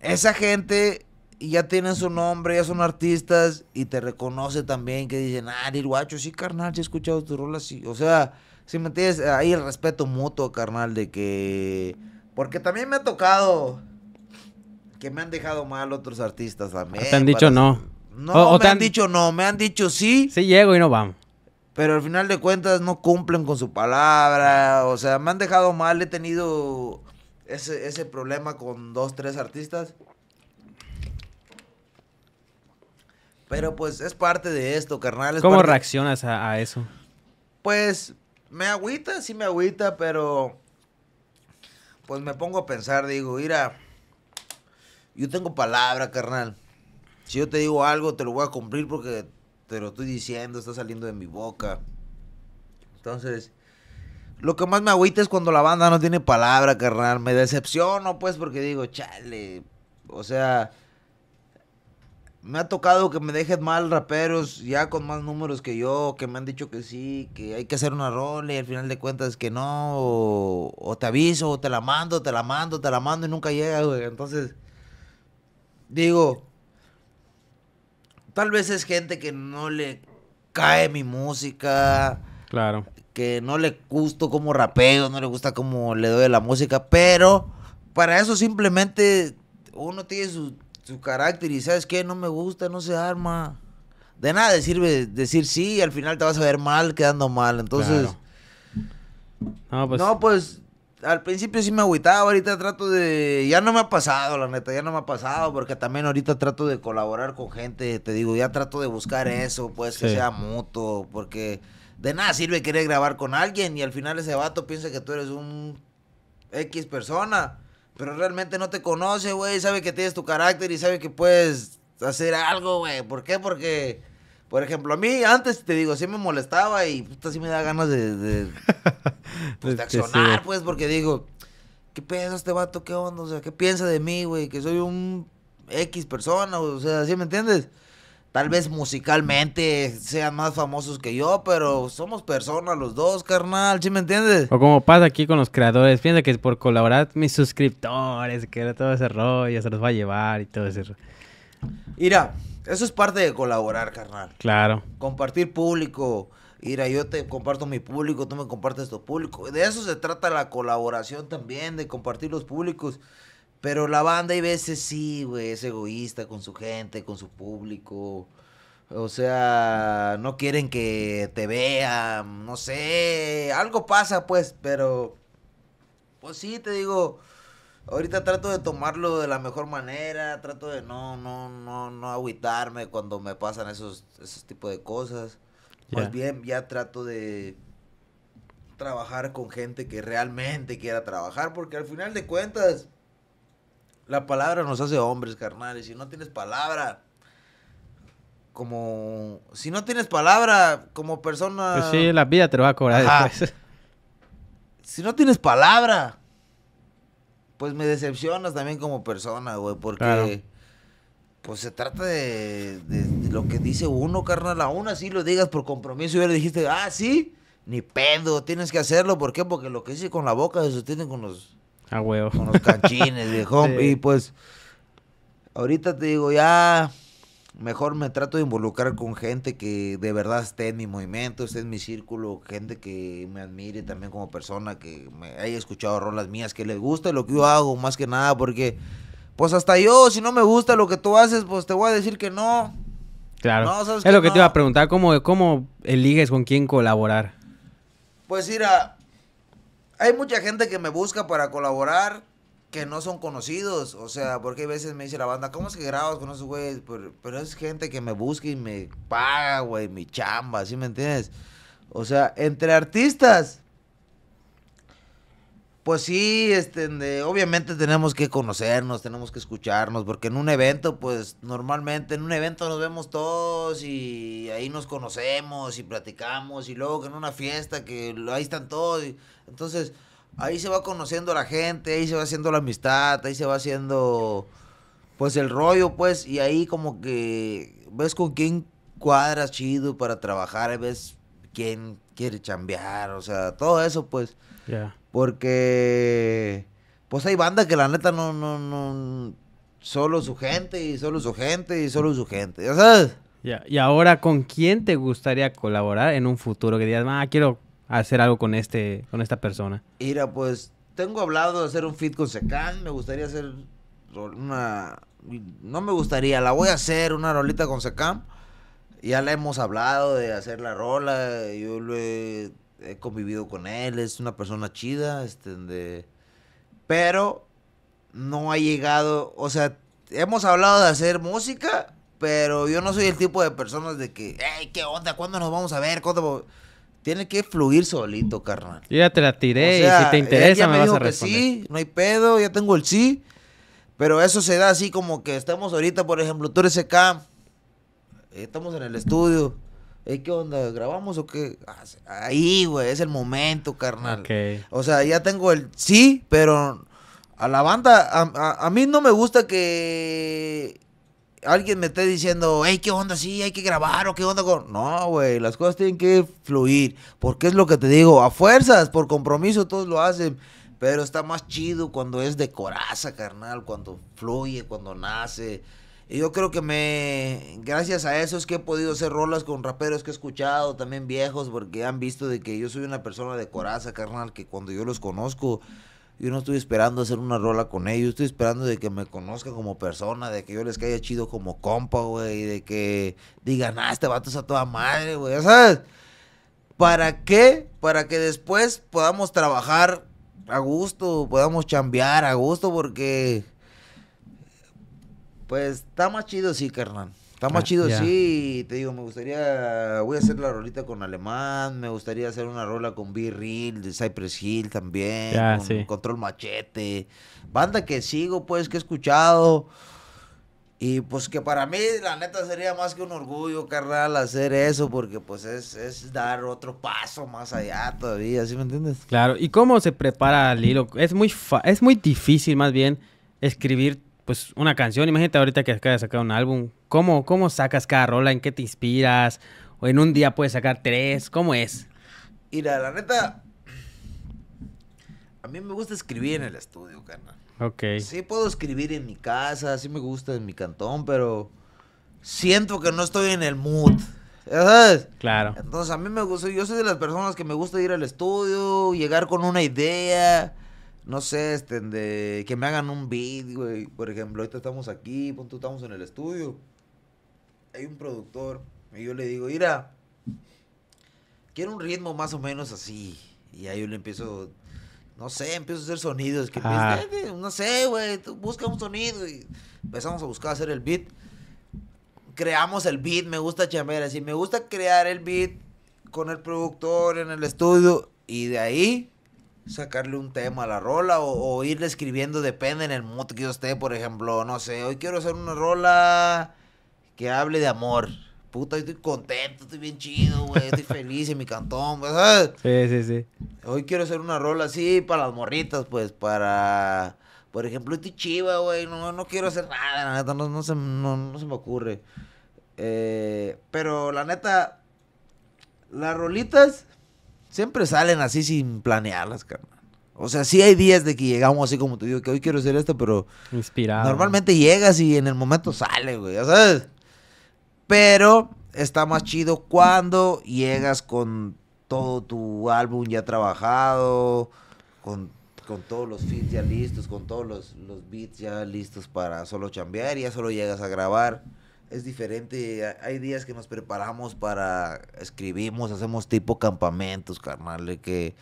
esa gente ya tiene su nombre, ya son artistas y te reconoce también que dicen, ah, y guacho, sí, carnal, sí he escuchado tu rol así O sea, si me entiendes, ahí el respeto mutuo, carnal, de que... Porque también me ha tocado que me han dejado mal otros artistas también. Te han dicho no. No, me te han... han... dicho no, me han dicho sí. Sí llego y no vamos pero al final de cuentas no cumplen con su palabra, o sea, me han dejado mal, he tenido ese, problema con dos, tres artistas. Pero pues es parte de esto, carnal. ¿Cómo reaccionas a, a, eso? Pues me agüita, sí me agüita, pero pues me pongo a pensar, digo, mira, yo tengo palabra, carnal. Si yo te digo algo, te lo voy a cumplir porque te lo estoy diciendo, está saliendo de mi boca. Entonces, lo que más me agüita es cuando la banda no tiene palabra, carnal. Me decepciono, pues, porque digo, chale. O sea, me ha tocado que me dejen mal raperos ya con más números que yo, que me han dicho que sí, que hay que hacer una rol y al final de cuentas que no, o, o, te aviso, o te la mando, te la mando, te la mando y nunca llega, güey. Entonces, digo, Tal vez es gente que no le cae mi música. Claro. Que no le gusto como rapeo, no le gusta como le doy la música, pero para eso simplemente uno tiene su, carácter y sabes que no me gusta, no se arma. De nada sirve decir sí y al final te vas a ver mal quedando mal. Entonces, no, pues, no, pues al principio sí me agüitaba, ahorita trato de... Ya no me ha pasado, la neta, ya no me ha pasado, porque también ahorita trato de colaborar con gente, te digo, ya trato de buscar eso, pues que sea mutuo, porque de nada sirve querer grabar con alguien y al final ese vato piensa que tú eres un X persona, pero realmente no te conoce, güey, sabe que tienes tu carácter y sabe que puedes hacer algo, güey. ¿Por qué? Porque por ejemplo, a mí antes, te digo, sí me molestaba y puta, sí me da ganas de, pues, de accionar, pues, porque digo, ¿qué piensa este vato? ¿Qué onda? O sea, ¿qué piensa de mí, güey? Que soy un X persona, o sea, ¿sí me entiendes? Tal vez musicalmente sean más famosos que yo, pero somos personas los dos, carnal, ¿sí me entiendes? O como pasa aquí con los creadores, piensa que es por colaborar mis suscriptores, que era todo ese rollo, se los va a llevar y todo ese rollo. Mira, eso es parte de colaborar, carnal. Claro. Compartir público. Mira, yo te comparto mi público, tú me compartes tu público. De eso se trata la colaboración también, de compartir los públicos. Pero la banda y veces sí, güey, es egoísta con su gente, con su público. O sea, no quieren que te vean, no sé, algo pasa pues, pero... Pues sí, te digo, ahorita trato de tomarlo de la mejor manera, trato de no, no, no, no agüitarme cuando me pasan esos, esos tipos de cosas. pues Más bien ya trato de trabajar con gente que realmente quiera trabajar, porque al final de cuentas, la palabra nos hace hombres, carnales. Si no tienes palabra, como. Si no tienes palabra, como persona. Pues sí, la vida te lo va a cobrar después. Si no tienes palabra, pues me decepcionas también como persona, güey, porque pues se trata de, de, lo que dice uno, carnal, una así lo digas por compromiso y le dijiste, ah, sí, ni pedo, tienes que hacerlo, ¿por qué? Porque lo que dice con la boca se sostiene con los... ah Con los canchines, viejo. Y pues, ahorita te digo, ya mejor me trato de involucrar con gente que de verdad esté en mi movimiento, esté en mi círculo, gente que me admire también como persona, que me haya escuchado rolas mías, que les guste lo que yo hago, más que nada, porque pues hasta yo, si no me gusta lo que tú haces, pues te voy a decir que no. Claro. es lo que te iba a preguntar, ¿cómo, ¿cómo eliges con quién colaborar? Pues mira, hay mucha gente que me busca para colaborar, que no son conocidos. O sea, porque a veces me dice la banda, ¿cómo es que grabas con esos güeyes? Pero, es gente que me busca y me paga, güey, mi chamba, ¿sí me entiendes? O sea, entre artistas, pues sí, este, obviamente tenemos que conocernos, tenemos que escucharnos, porque en un evento, pues normalmente en un evento nos vemos todos y ahí nos conocemos y platicamos y luego que en una fiesta que ahí están todos. entonces Ahí se va conociendo la gente, ahí se va haciendo la amistad, ahí se va haciendo pues el rollo, pues, y ahí como que ves con quién cuadras chido para trabajar, ves quién quiere chambear, o sea, todo eso, pues. Ya. Porque, pues hay bandas que la neta no, no, no, solo su gente y solo su gente y solo su gente, ¿ya sabes? Ya. Y ahora, ¿con quién te gustaría colaborar en un futuro? Que digas, ah, quiero hacer algo con este con esta persona? Mira, pues tengo hablado de hacer un fit con Secán, me gustaría hacer una no me gustaría, la voy a hacer una rolita con Secán. Ya la hemos hablado de hacer la rola, yo lo he, convivido con él, es una persona chida, este de, pero no ha llegado, o sea, hemos hablado de hacer música, pero yo no soy el tipo de personas de que, "Ey, ¿qué onda? ¿Cuándo nos vamos a ver? ¿Cuándo? tiene que fluir solito, carnal. Yo ya te la tiré y si te interesa me, dijo Que sí, no hay pedo, ya tengo el sí. Pero eso se da así como que estamos ahorita, por ejemplo, tú eres acá, eh, estamos en el estudio. Eh, ¿Qué onda? ¿Grabamos o qué? Ah, ahí, güey, es el momento, carnal. O sea, ya tengo el sí, pero a la banda, a mí no me gusta que alguien me esté diciendo, hey, ¿qué onda? Sí, hay que grabar o qué onda con... No, güey, las cosas tienen que fluir, porque es lo que te digo, a fuerzas, por compromiso todos lo hacen, pero está más chido cuando es de coraza, carnal, cuando fluye, cuando nace. Y yo creo que me, gracias a eso es que he podido hacer rolas con raperos que he escuchado, también viejos, porque han visto de que yo soy una persona de coraza, carnal, que cuando yo los conozco yo no estoy esperando hacer una rola con ellos, estoy esperando de que me conozcan como persona, de que yo les caiga chido como compa, güey, de que digan, ah, este vato es a toda madre, güey, ¿sabes? ¿Para qué? Para que después podamos trabajar a gusto, podamos chambear a gusto, porque. Pues está más chido, sí, carnal. Está más ah, chido, sí. Te digo, me gustaría. Voy a hacer la rolita con Alemán. Me gustaría hacer una rola con b Real, Cypress Hill también. Control Machete. Banda que sigo, pues, que he escuchado. Y pues que para mí, la neta, sería más que un orgullo, carnal, hacer eso, porque pues es, es dar otro paso más allá todavía, ¿sí me entiendes? Claro, ¿y cómo se prepara Lilo? Es muy, es muy difícil, más bien, escribir pues, una canción, imagínate ahorita que acabas de sacar un álbum, ¿cómo, cómo sacas cada rola? ¿En qué te inspiras? ¿O en un día puedes sacar tres? ¿Cómo es? Y la neta, a mí me gusta escribir en el estudio, carnal. Ok. Sí puedo escribir en mi casa, sí me gusta en mi cantón, pero siento que no estoy en el mood. ¿Sabes? Claro. Entonces a mí me gusta, yo soy de las personas que me gusta ir al estudio, llegar con una idea, no sé, este, de que me hagan un beat, güey. Por ejemplo, ahorita estamos aquí, punto, estamos en el estudio. Hay un productor y yo le digo, mira, quiero un ritmo más o menos así. Y ahí yo le empiezo, no sé, empiezo a hacer sonidos. Que no sé, güey, busca un sonido. Y empezamos a buscar hacer el beat. Creamos el beat, me gusta chamber así. Me gusta crear el beat con el productor en el estudio. Y de ahí sacarle un tema a la rola o, irle escribiendo, depende en el mood que yo esté, por ejemplo, no sé, hoy quiero hacer una rola que hable de amor. Puta, estoy contento, estoy bien chido, güey, estoy feliz en mi cantón, Sí, sí, sí. Hoy quiero hacer una rola así para las morritas, pues, para... Por ejemplo, estoy chiva, güey, no, quiero hacer nada, la neta, no, se, no se me ocurre. Eh, pero la neta, las rolitas siempre salen así sin planearlas, carnal. O sea, sí hay días de que llegamos así como te digo, que hoy quiero hacer esto, pero... Inspirado. Normalmente llegas y en el momento sale, güey, sabes. Pero está más chido cuando llegas con todo tu álbum ya trabajado, con, todos los feeds ya listos, con todos los, los beats ya listos para solo chambear y ya solo llegas a grabar es diferente. Hay días que nos preparamos para, escribimos, hacemos tipo campamentos, carnal, de que,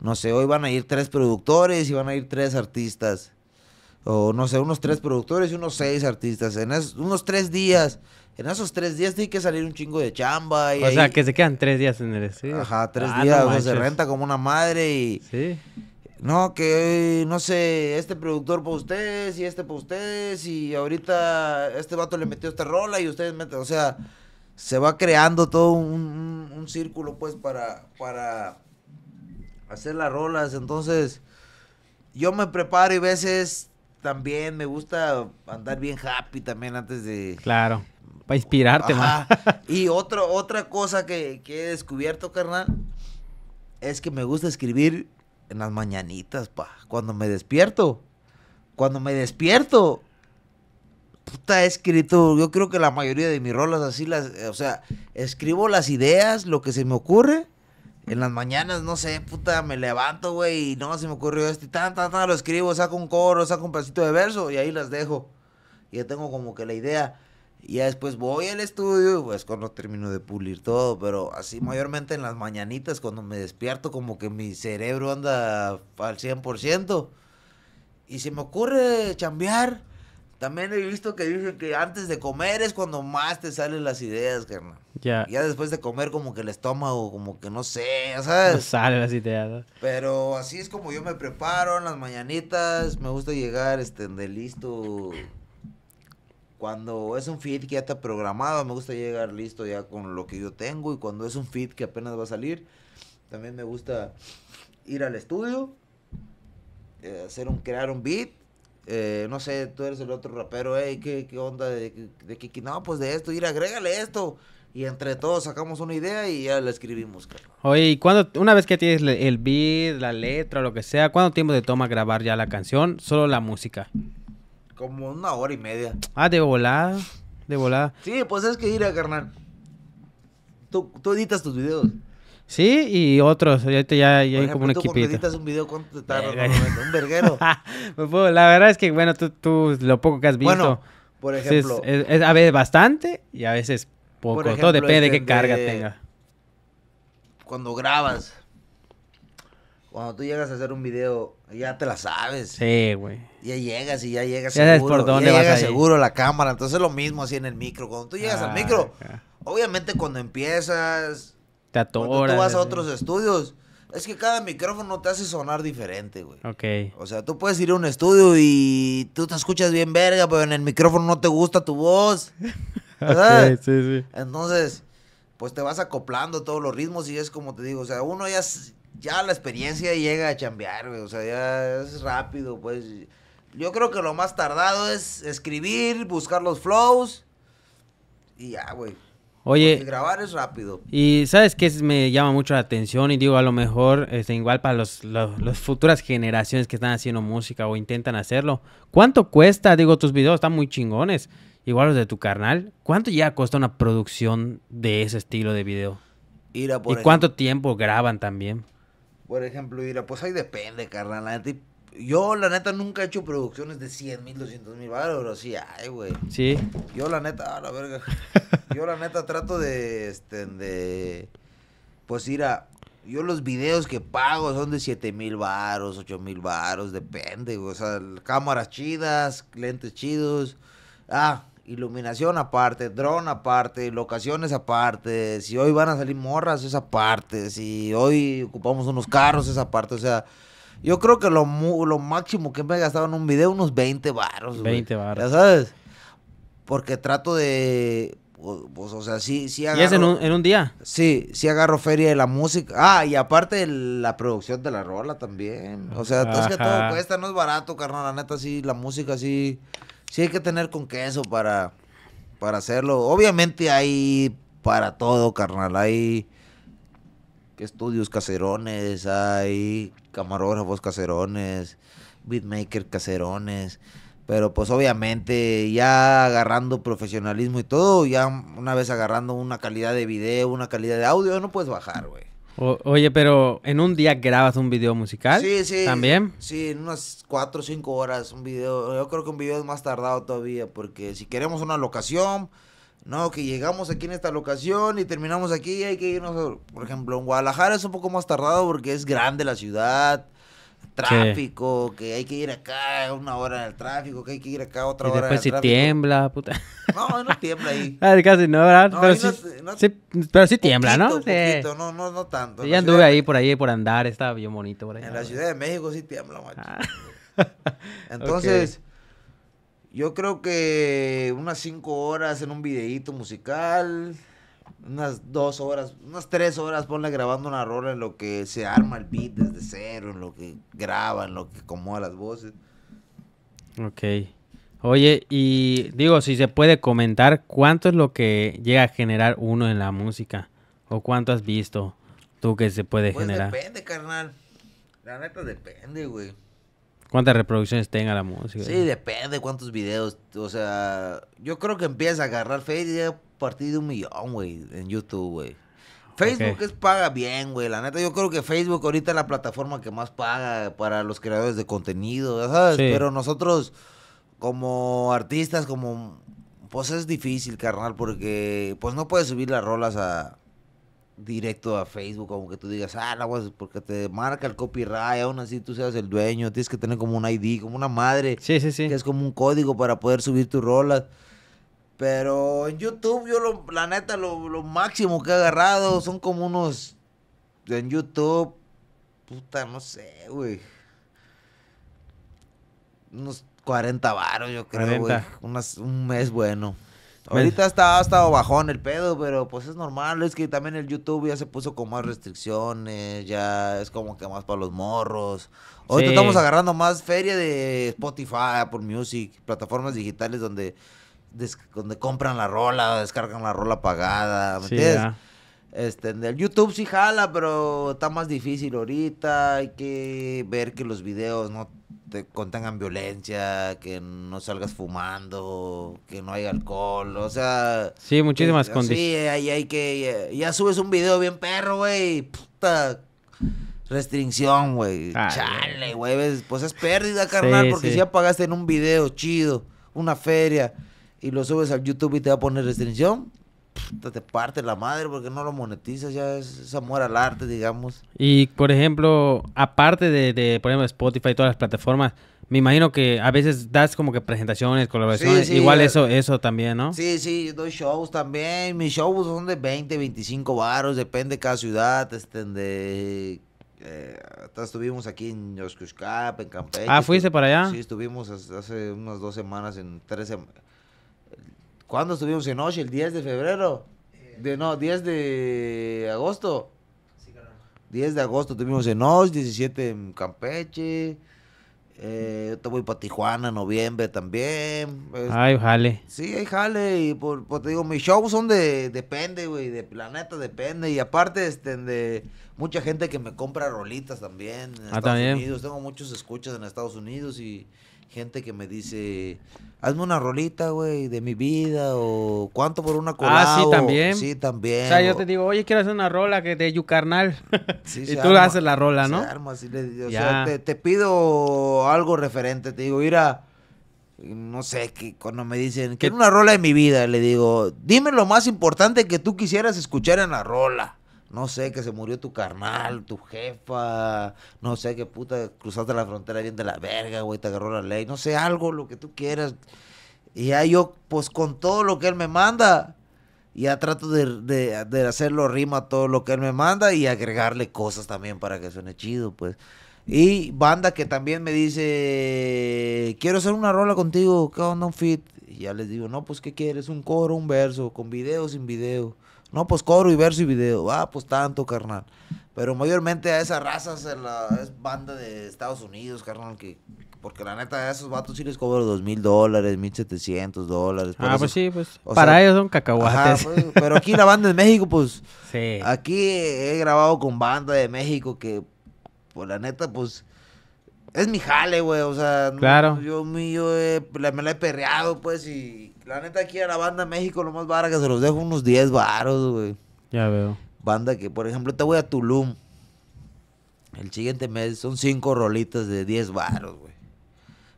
no sé, hoy van a ir tres productores y van a ir tres artistas. O no sé, unos tres productores y unos seis artistas. En esos, unos tres días. En esos tres días tiene que salir un chingo de chamba. Y o sea, que se quedan tres días en el estudio. Ajá, tres ah, días. No se renta como una madre y... Sí. No, que no sé, este productor por ustedes y este por ustedes y ahorita este vato le metió esta rola y ustedes meten, o sea, se va creando todo un, círculo pues para, para hacer las rolas, entonces yo me preparo y veces también me gusta andar bien happy también antes de... Claro, para inspirarte más. Y otro, otra cosa que, que he descubierto, carnal, es que me gusta escribir en las mañanitas, pa. Cuando me despierto. Cuando me despierto. Puta, he escrito. Yo creo que la mayoría de mis rolas así las. O sea, escribo las ideas, lo que se me ocurre. En las mañanas, no sé, puta, me levanto, güey, y no, se me ocurrió esto, y tan, tan, tan, lo escribo, saco un coro, saco un pedacito de verso, y ahí las dejo. Y ya tengo como que la idea. Y ya después voy al estudio, pues cuando termino de pulir todo, pero así mayormente en las mañanitas, cuando me despierto, como que mi cerebro anda al 100%. Y si me ocurre chambear. También he visto que dicen que antes de comer es cuando más te salen las ideas, carnal. Ya. después de comer, como que el estómago, como que no sé, ¿sabes? No salen las ideas. Pero así es como yo me preparo en las mañanitas. Me gusta llegar este, de listo cuando es un feed que ya está programado, me gusta llegar listo ya con lo que yo tengo. Y cuando es un feed que apenas va a salir, también me gusta ir al estudio, eh, hacer un, crear un beat. Eh, no sé, tú eres el otro rapero, hey, ¿qué, onda? De, de, que no, pues de esto, ir, agrégale esto. Y entre todos sacamos una idea y ya la escribimos, Oye, cuando, una vez que tienes el beat, la letra, lo que sea, cuánto tiempo te toma grabar ya la canción? Solo la música como una hora y media. Ah, de volada. De volada. Sí, pues es que ir a carnal. Tú, tú editas tus videos. Sí, y otros. Ahorita ya, ya hay como un equipito. editas un video, ¿cuánto te tarda? un verguero. la verdad es que, bueno, tú, tú lo poco que has visto. Bueno, por ejemplo. Es, a veces bastante y a veces poco. Todo depende de este qué carga tenga. Cuando grabas, cuando tú llegas a hacer un video, ya te la sabes. Sí, güey ya llegas y ya llegas ya seguro. por dónde vas seguro la cámara. Entonces es lo mismo así en el micro. Cuando tú llegas al ah, micro, obviamente cuando empiezas. Te atoras. Cuando tú vas a otros estudios. Es que cada micrófono te hace sonar diferente, güey. Ok. O sea, tú puedes ir a un estudio y tú te escuchas bien verga, pero en el micrófono no te gusta tu voz. sí, sí. Entonces, pues te vas acoplando todos los ritmos y es como te digo, o sea, uno ya, ya la experiencia llega a chambear, güey. O sea, ya es rápido, pues. Yo creo que lo más tardado es escribir, buscar los flows y ya, güey. Oye. grabar es rápido. Y sabes que me llama mucho la atención y digo, a lo mejor, este, igual para las los, futuras generaciones que están haciendo música o intentan hacerlo, ¿cuánto cuesta? Digo, tus videos están muy chingones, igual los de tu carnal. ¿Cuánto ya cuesta una producción de ese estilo de video? ¿Y cuánto tiempo graban también? Por ejemplo, Ira, pues ahí depende, carnal. Yo, la neta, nunca he hecho producciones de 100 mil, 200 mil baros, pero sí ay, güey. Sí. Yo, la neta, a la verga. Yo, la neta, trato de, este, de, pues, ir a, yo los videos que pago son de 7 mil varos, 8 mil varos, depende, O sea, cámaras chidas, lentes chidos. Ah, iluminación aparte, dron aparte, locaciones aparte. Si hoy van a salir morras, esa parte. Si hoy ocupamos unos carros, esa parte. O sea, yo creo que lo, lo máximo que me he gastado en un video, unos 20 baros. 20 baros. Ya sabes. Porque trato de. Pues, pues o sea, sí, sí agarro. ¿Y es en un, día? Sí, sí agarro feria de la música. Ah, y aparte la producción de la rola también. O sea, es que todo cuesta, no es barato, carnal. La neta, sí, la música sí. Sí hay que tener con queso para, para hacerlo. Obviamente hay para todo, carnal. Hay estudios caserones, hay camarógrafos caserones, beatmaker caserones. Pero pues obviamente ya agarrando profesionalismo y todo, ya una vez agarrando una calidad de video, una calidad de audio, no puedes bajar, güey. oye, pero en un día grabas un video musical. Sí, sí. ¿También? Sí, en unas 4 o 5 horas un video. Yo creo que un video es más tardado todavía, porque si queremos una locación, no, que llegamos aquí en esta locación y terminamos aquí y hay que irnos. Por ejemplo, en Guadalajara es un poco más tardado porque es grande la ciudad tráfico, que hay que ir acá una hora en el tráfico, que hay que ir acá otra hora en el si tráfico. después si tiembla, puta. No, no tiembla ahí. Casi no, ¿verdad? No, pero, sí, no, no, sí, pero sí tiembla, ¿no? Poquito, no, no, no tanto. Yo ya anduve ahí, por ahí, por andar, estaba bien bonito por ahí. En la Ciudad de México sí tiembla, macho. Ah. Entonces... Yo creo que unas cinco horas en un videíto musical, unas dos horas, unas tres horas, ponle grabando una rola en lo que se arma el beat desde cero, en lo que graba, en lo que acomoda las voces. Ok. Oye, y digo, si se puede comentar, ¿cuánto es lo que llega a generar uno en la música? ¿O cuánto has visto tú que se puede pues generar? Depende, carnal. La neta depende, güey. ¿Cuántas reproducciones tenga la música? Sí, depende cuántos videos. O sea, yo creo que empieza a agarrar Facebook a partir de un millón, güey, en YouTube, güey. Facebook es paga bien, güey. La neta, yo creo que Facebook ahorita es la plataforma que más paga para los creadores de contenido, ¿sabes? Pero nosotros, como artistas, como... Pues es difícil, carnal, porque pues no puedes subir las rolas a directo a Facebook, como que tú digas, ah, no, pues, porque te marca el copyright, aún así tú seas el dueño, tienes que tener como un ID, como una madre. Que es como un código para poder subir tu rola Pero en YouTube, yo lo, la neta, lo, máximo que he agarrado son como unos. En YouTube, puta, no sé, güey. Unos 40 varos, yo creo, Un mes bueno. Ahorita ha estado bajón el pedo, pero pues es normal. Es que también el YouTube ya se puso con más restricciones, ya es como que más para los morros. Hoy estamos agarrando más feria de Spotify, por Music, plataformas digitales donde, donde compran la rola, descargan la rola pagada, ¿me entiendes? Este, el YouTube sí jala, pero está más difícil ahorita. Hay que ver que los videos no te contengan violencia, que no salgas fumando, que no hay alcohol, o sea... Sí, muchísimas condiciones. Eh, sí, ahí hay que... Eh, ya, subes un video bien perro, güey, puta... Restricción, güey. Ah, Chale, güey. Pues es pérdida, carnal, porque si ya pagaste en un video chido, una feria, y lo subes al YouTube y te va a poner restricción, te parte la madre porque no lo monetizas, ya es, muere amor al arte, digamos. Y por ejemplo, aparte de, por ejemplo, Spotify y todas las plataformas, me imagino que a veces das como que presentaciones, colaboraciones, igual eso eso también, ¿no? Sí, sí, doy shows también, mis shows son de 20, 25 baros, depende de cada ciudad, este, de... Eh, estuvimos aquí en Yoskushkap, en Campeche. Ah, ¿fuiste para allá? Sí, estuvimos hace unas dos semanas, en tres semanas ¿Cuándo estuvimos en Osh? ¿El 10 de febrero? Eh. De, no, 10 de agosto. 10 de agosto estuvimos en Osh, 17 en Campeche. Eh, yo te voy para Tijuana en noviembre también. Ay, jale. Sí, hay jale. Y por, pues te digo, mis shows son de. Depende, güey. De planeta depende. Y aparte, este, de mucha gente que me compra rolitas también. ah, Estados también. Unidos. Tengo muchos escuchas en Estados Unidos y gente que me dice hazme una rolita, güey, de mi vida o cuánto por una colada. Ah, sí, también. sí, también. O sea, yo te digo, oye, quiero hacer una rola que de Yucarnal. y tú haces la rola, ¿no? te, pido algo referente, te digo, mira, no sé, que cuando me dicen, quiero una rola de mi vida, le digo, dime lo más importante que tú quisieras escuchar en la rola no sé, que se murió tu carnal, tu jefa, no sé, que puta, cruzaste la frontera bien de la verga, güey, te agarró la ley, no sé, algo, lo que tú quieras. Y ya yo, pues con todo lo que él me manda, ya trato de, hacerlo rima todo lo que él me manda y agregarle cosas también para que suene chido, pues. Y banda que también me dice, quiero hacer una rola contigo, ¿qué onda un fit? Y ya les digo, no, pues, ¿qué quieres? ¿Un coro, un verso? ¿Con video sin video? No, pues cobro y verso y video. Ah, pues tanto, carnal. Pero mayormente a esas razas la es banda de Estados Unidos, carnal, que porque la neta, a esos vatos sí les cobro dos mil dólares, mil setecientos dólares. Ah, pues sí, pues. Para ellos son cacahuates. Pues, pero aquí la banda de México, pues. Sí. Aquí he grabado con banda de México que, pues la neta, pues es mi jale, güey, o sea, yo, mío me la he perreado, pues, y la neta aquí a la banda México lo más barato que se los dejo unos 10 varos, güey. Ya veo. Banda que, por ejemplo, te voy a Tulum. El siguiente mes son cinco rolitas de 10 varos, güey.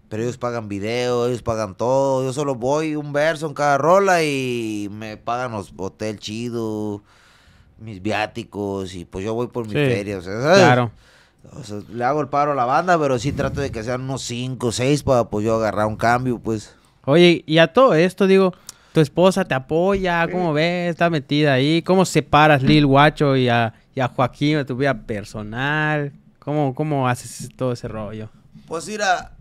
Pero ellos pagan video, ellos pagan todo. Yo solo voy un verso en cada rola y me pagan los hotel chido, mis viáticos y pues yo voy por mis feria, ¿sabes? Claro le hago el paro a la banda, pero sí trato de que sean unos 5 o 6 para pues yo agarrar un cambio, pues. Oye, y a todo esto digo, tu esposa te apoya, ¿cómo ves? Está metida ahí, ¿cómo separas Lil Guacho y a, Joaquín de tu vida personal? ¿Cómo, ¿Cómo haces todo ese rollo? Pues mira,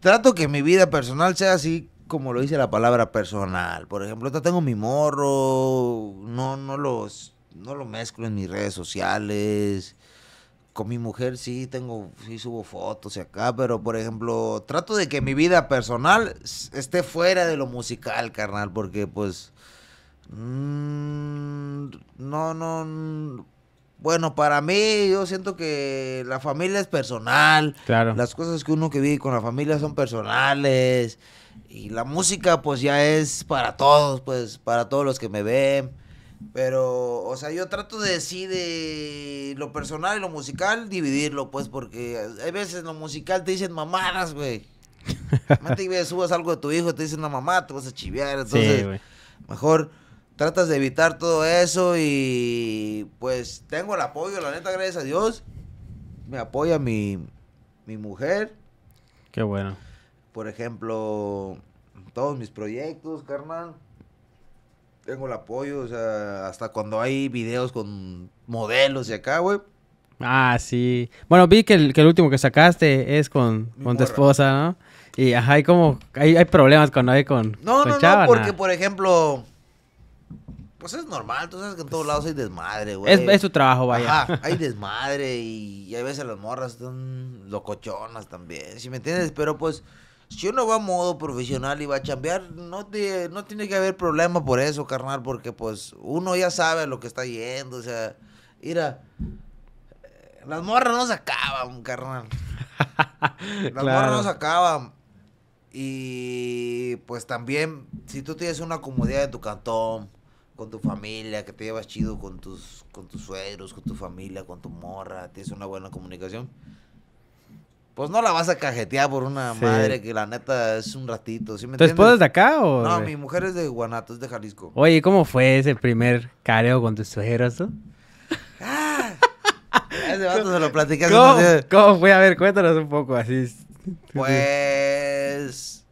trato que mi vida personal sea así como lo dice la palabra personal. Por ejemplo, tengo mi morro, no, no los no lo mezclo en mis redes sociales con mi mujer sí tengo, sí subo fotos acá, pero por ejemplo, trato de que mi vida personal esté fuera de lo musical, carnal, porque pues mm, no, no, mm, bueno, para mí yo siento que la familia es personal, claro. las cosas que uno que vive con la familia son personales y la música pues ya es para todos, pues para todos los que me ven pero, o sea, yo trato de decir de lo personal y lo musical, dividirlo, pues, porque hay veces lo musical te dicen mamadas, güey. Mate y subas algo de tu hijo, te dicen una mamá, te vas a chiviar. Entonces, mejor tratas de evitar todo eso y pues tengo el apoyo, la neta, gracias a Dios. Me apoya mi, mi mujer. Qué bueno. Por ejemplo, todos mis proyectos, carnal tengo el apoyo, o sea, hasta cuando hay videos con modelos y acá, güey. Ah, sí. Bueno, vi que el, que el último que sacaste es con, con tu esposa, ¿no? Y ajá, hay como, hay, hay problemas cuando hay con No, con no, no, porque, por ejemplo, pues es normal, tú sabes que en todos lados hay desmadre, güey. Es, es su trabajo, vaya. Ajá, hay desmadre y, a veces las morras están locochonas también, si me entiendes? Pero pues si uno va a modo profesional y va a chambear, no, te, tiene que haber problema por eso, carnal, porque pues uno ya sabe lo que está yendo, o sea, mira, eh, las morras no se acaban, carnal. Las morras no se acaban. Y pues también, si tú tienes una comodidad de tu cantón, con tu familia, que te llevas chido con tus, con tus suegros, con tu familia, con tu morra, tienes una buena comunicación pues no la vas a cajetear por una madre que la neta es un ratito. ¿sí me ¿Tu esposa es de acá o...? No, mi mujer es de Guanato, es de Jalisco. Oye, ¿cómo fue ese primer careo con tus suegros tú? Ah, ese vato se lo platicaste. ¿Cómo, fue? A ver, cuéntanos un poco así. Pues...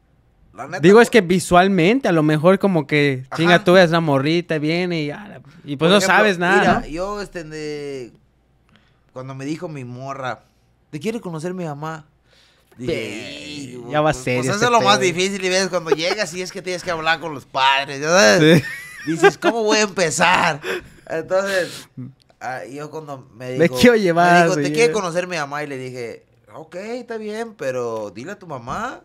La neta, Digo, es que visualmente, a lo mejor como que, chinga, tú ves la morrita, viene y, ya, y pues no sabes nada. yo, este, cuando me dijo mi morra, te quiere conocer mi mamá. Dije, ya va a pues, ser. Pues eso es lo más difícil, y ves, cuando llegas y es que tienes que hablar con los padres, ¿sabes? Dices, ¿cómo voy a empezar? Entonces, ah, yo cuando me dijo... Me quiero llevar. Me dijo, ¿te quiere conocer mi mamá? Y le dije, ok, está bien, pero dile a tu mamá.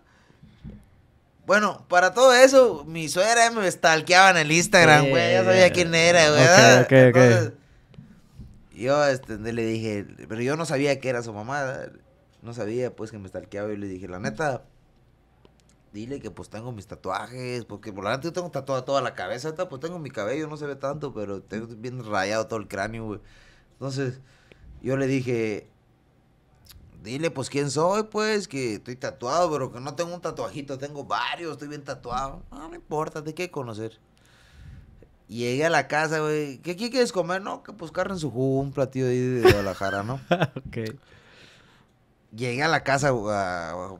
Bueno, para todo eso, mi suegra me stalkeaba en el Instagram, güey. Ya sabía eh, quién era, güey. Okay, okay, yo este, le dije, pero yo no sabía que era su mamá, no sabía pues que me stalkeaba y le dije, la neta, dile que pues tengo mis tatuajes, porque por la neta yo tengo tatuada toda la cabeza, pues tengo mi cabello, no se ve tanto, pero tengo bien rayado todo el cráneo, Entonces yo le dije, dile pues quién soy, pues, que estoy tatuado, pero que no tengo un tatuajito, tengo varios, estoy bien tatuado. No, no importa, de qué conocer llegué a la casa, güey. ¿Qué, quieres comer? No, que pues carne en su jugo, un platillo ahí de Guadalajara, ¿no? ok. Llegué a la casa, güey.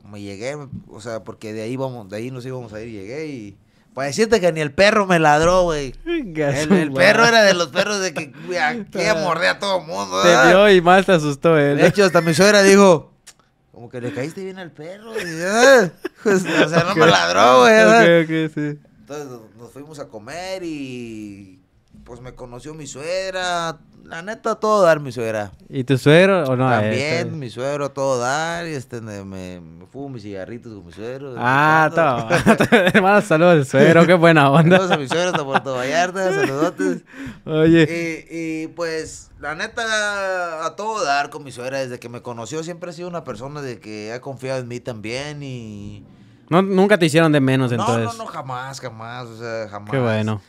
me llegué, o sea, porque de ahí vamos, de ahí nos íbamos a ir, llegué y. Para decirte que ni el perro me ladró, güey. El, el, perro era de los perros de que, que mordía a todo mundo. güey. Te vio y más te asustó él. De hecho, hasta mi suegra dijo, como que le caíste bien al perro. Güey, ah, pues, o sea, no me ladró, güey. Okay, okay, sí. Entonces nos fuimos a comer y pues me conoció mi suegra. La neta, todo dar mi suegra. ¿Y tu suegro o no? También, mi este, mi suegro, todo dar. Y este, me, fumo mis cigarritos con mi suegro. Ah, todo. Hermano, saludos al suegro, qué buena onda. Saludos a mi suegro de Puerto Vallarta, saludotes. Oye. Y, y, pues, la neta, a todo dar con mi suegra. Desde que me conoció, siempre ha sido una persona de que ha confiado en mí también y nunca te hicieron de menos entonces. No, no, no, jamás, jamás, o sea, jamás. Qué bueno.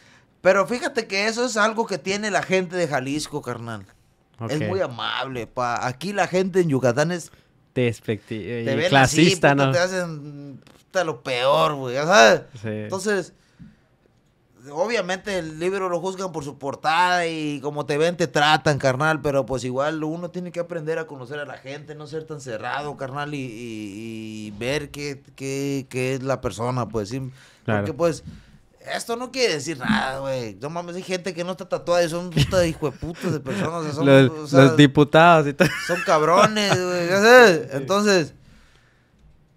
Pero fíjate que eso es algo que tiene la gente de Jalisco, carnal. Es muy amable, pa. Aquí la gente en Yucatán es... Despectiva. Te clasista, ¿no? Te hacen... Está lo peor, güey, ¿sabes? Entonces obviamente el libro lo juzgan por su portada y como te ven te tratan, carnal, pero pues igual uno tiene que aprender a conocer a la gente, no ser tan cerrado, carnal, y, ver qué, es la persona, pues sí. Porque pues esto no quiere decir nada, güey. No mames, hay gente que no está tatuada y son puta hijo de putas de personas. son, los, diputados y tal. Son cabrones, güey. Entonces...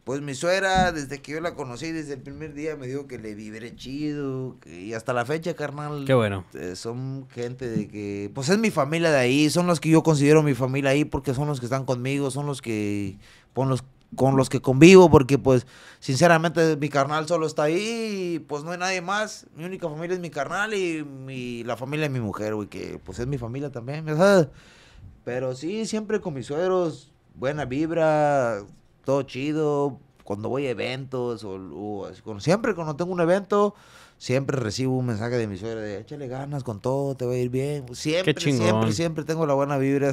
Pues mi suegra, desde que yo la conocí, desde el primer día me dijo que le vibre chido. y hasta la fecha, carnal. Qué bueno. Eh, son gente de que. Pues es mi familia de ahí. Son los que yo considero mi familia ahí porque son los que están conmigo. Son los que. Con los, con los que convivo. Porque, pues, sinceramente, mi carnal solo está ahí. Y pues no hay nadie más. Mi única familia es mi carnal y mi, la familia de mi mujer, güey. Que pues es mi familia también. ¿sabes? Pero sí, siempre con mis sueros Buena vibra todo chido. Cuando voy a eventos, o, siempre cuando tengo un evento, siempre recibo un mensaje de mi suegra de échale ganas con todo, te va a ir bien. Siempre, siempre, siempre tengo la buena vibra.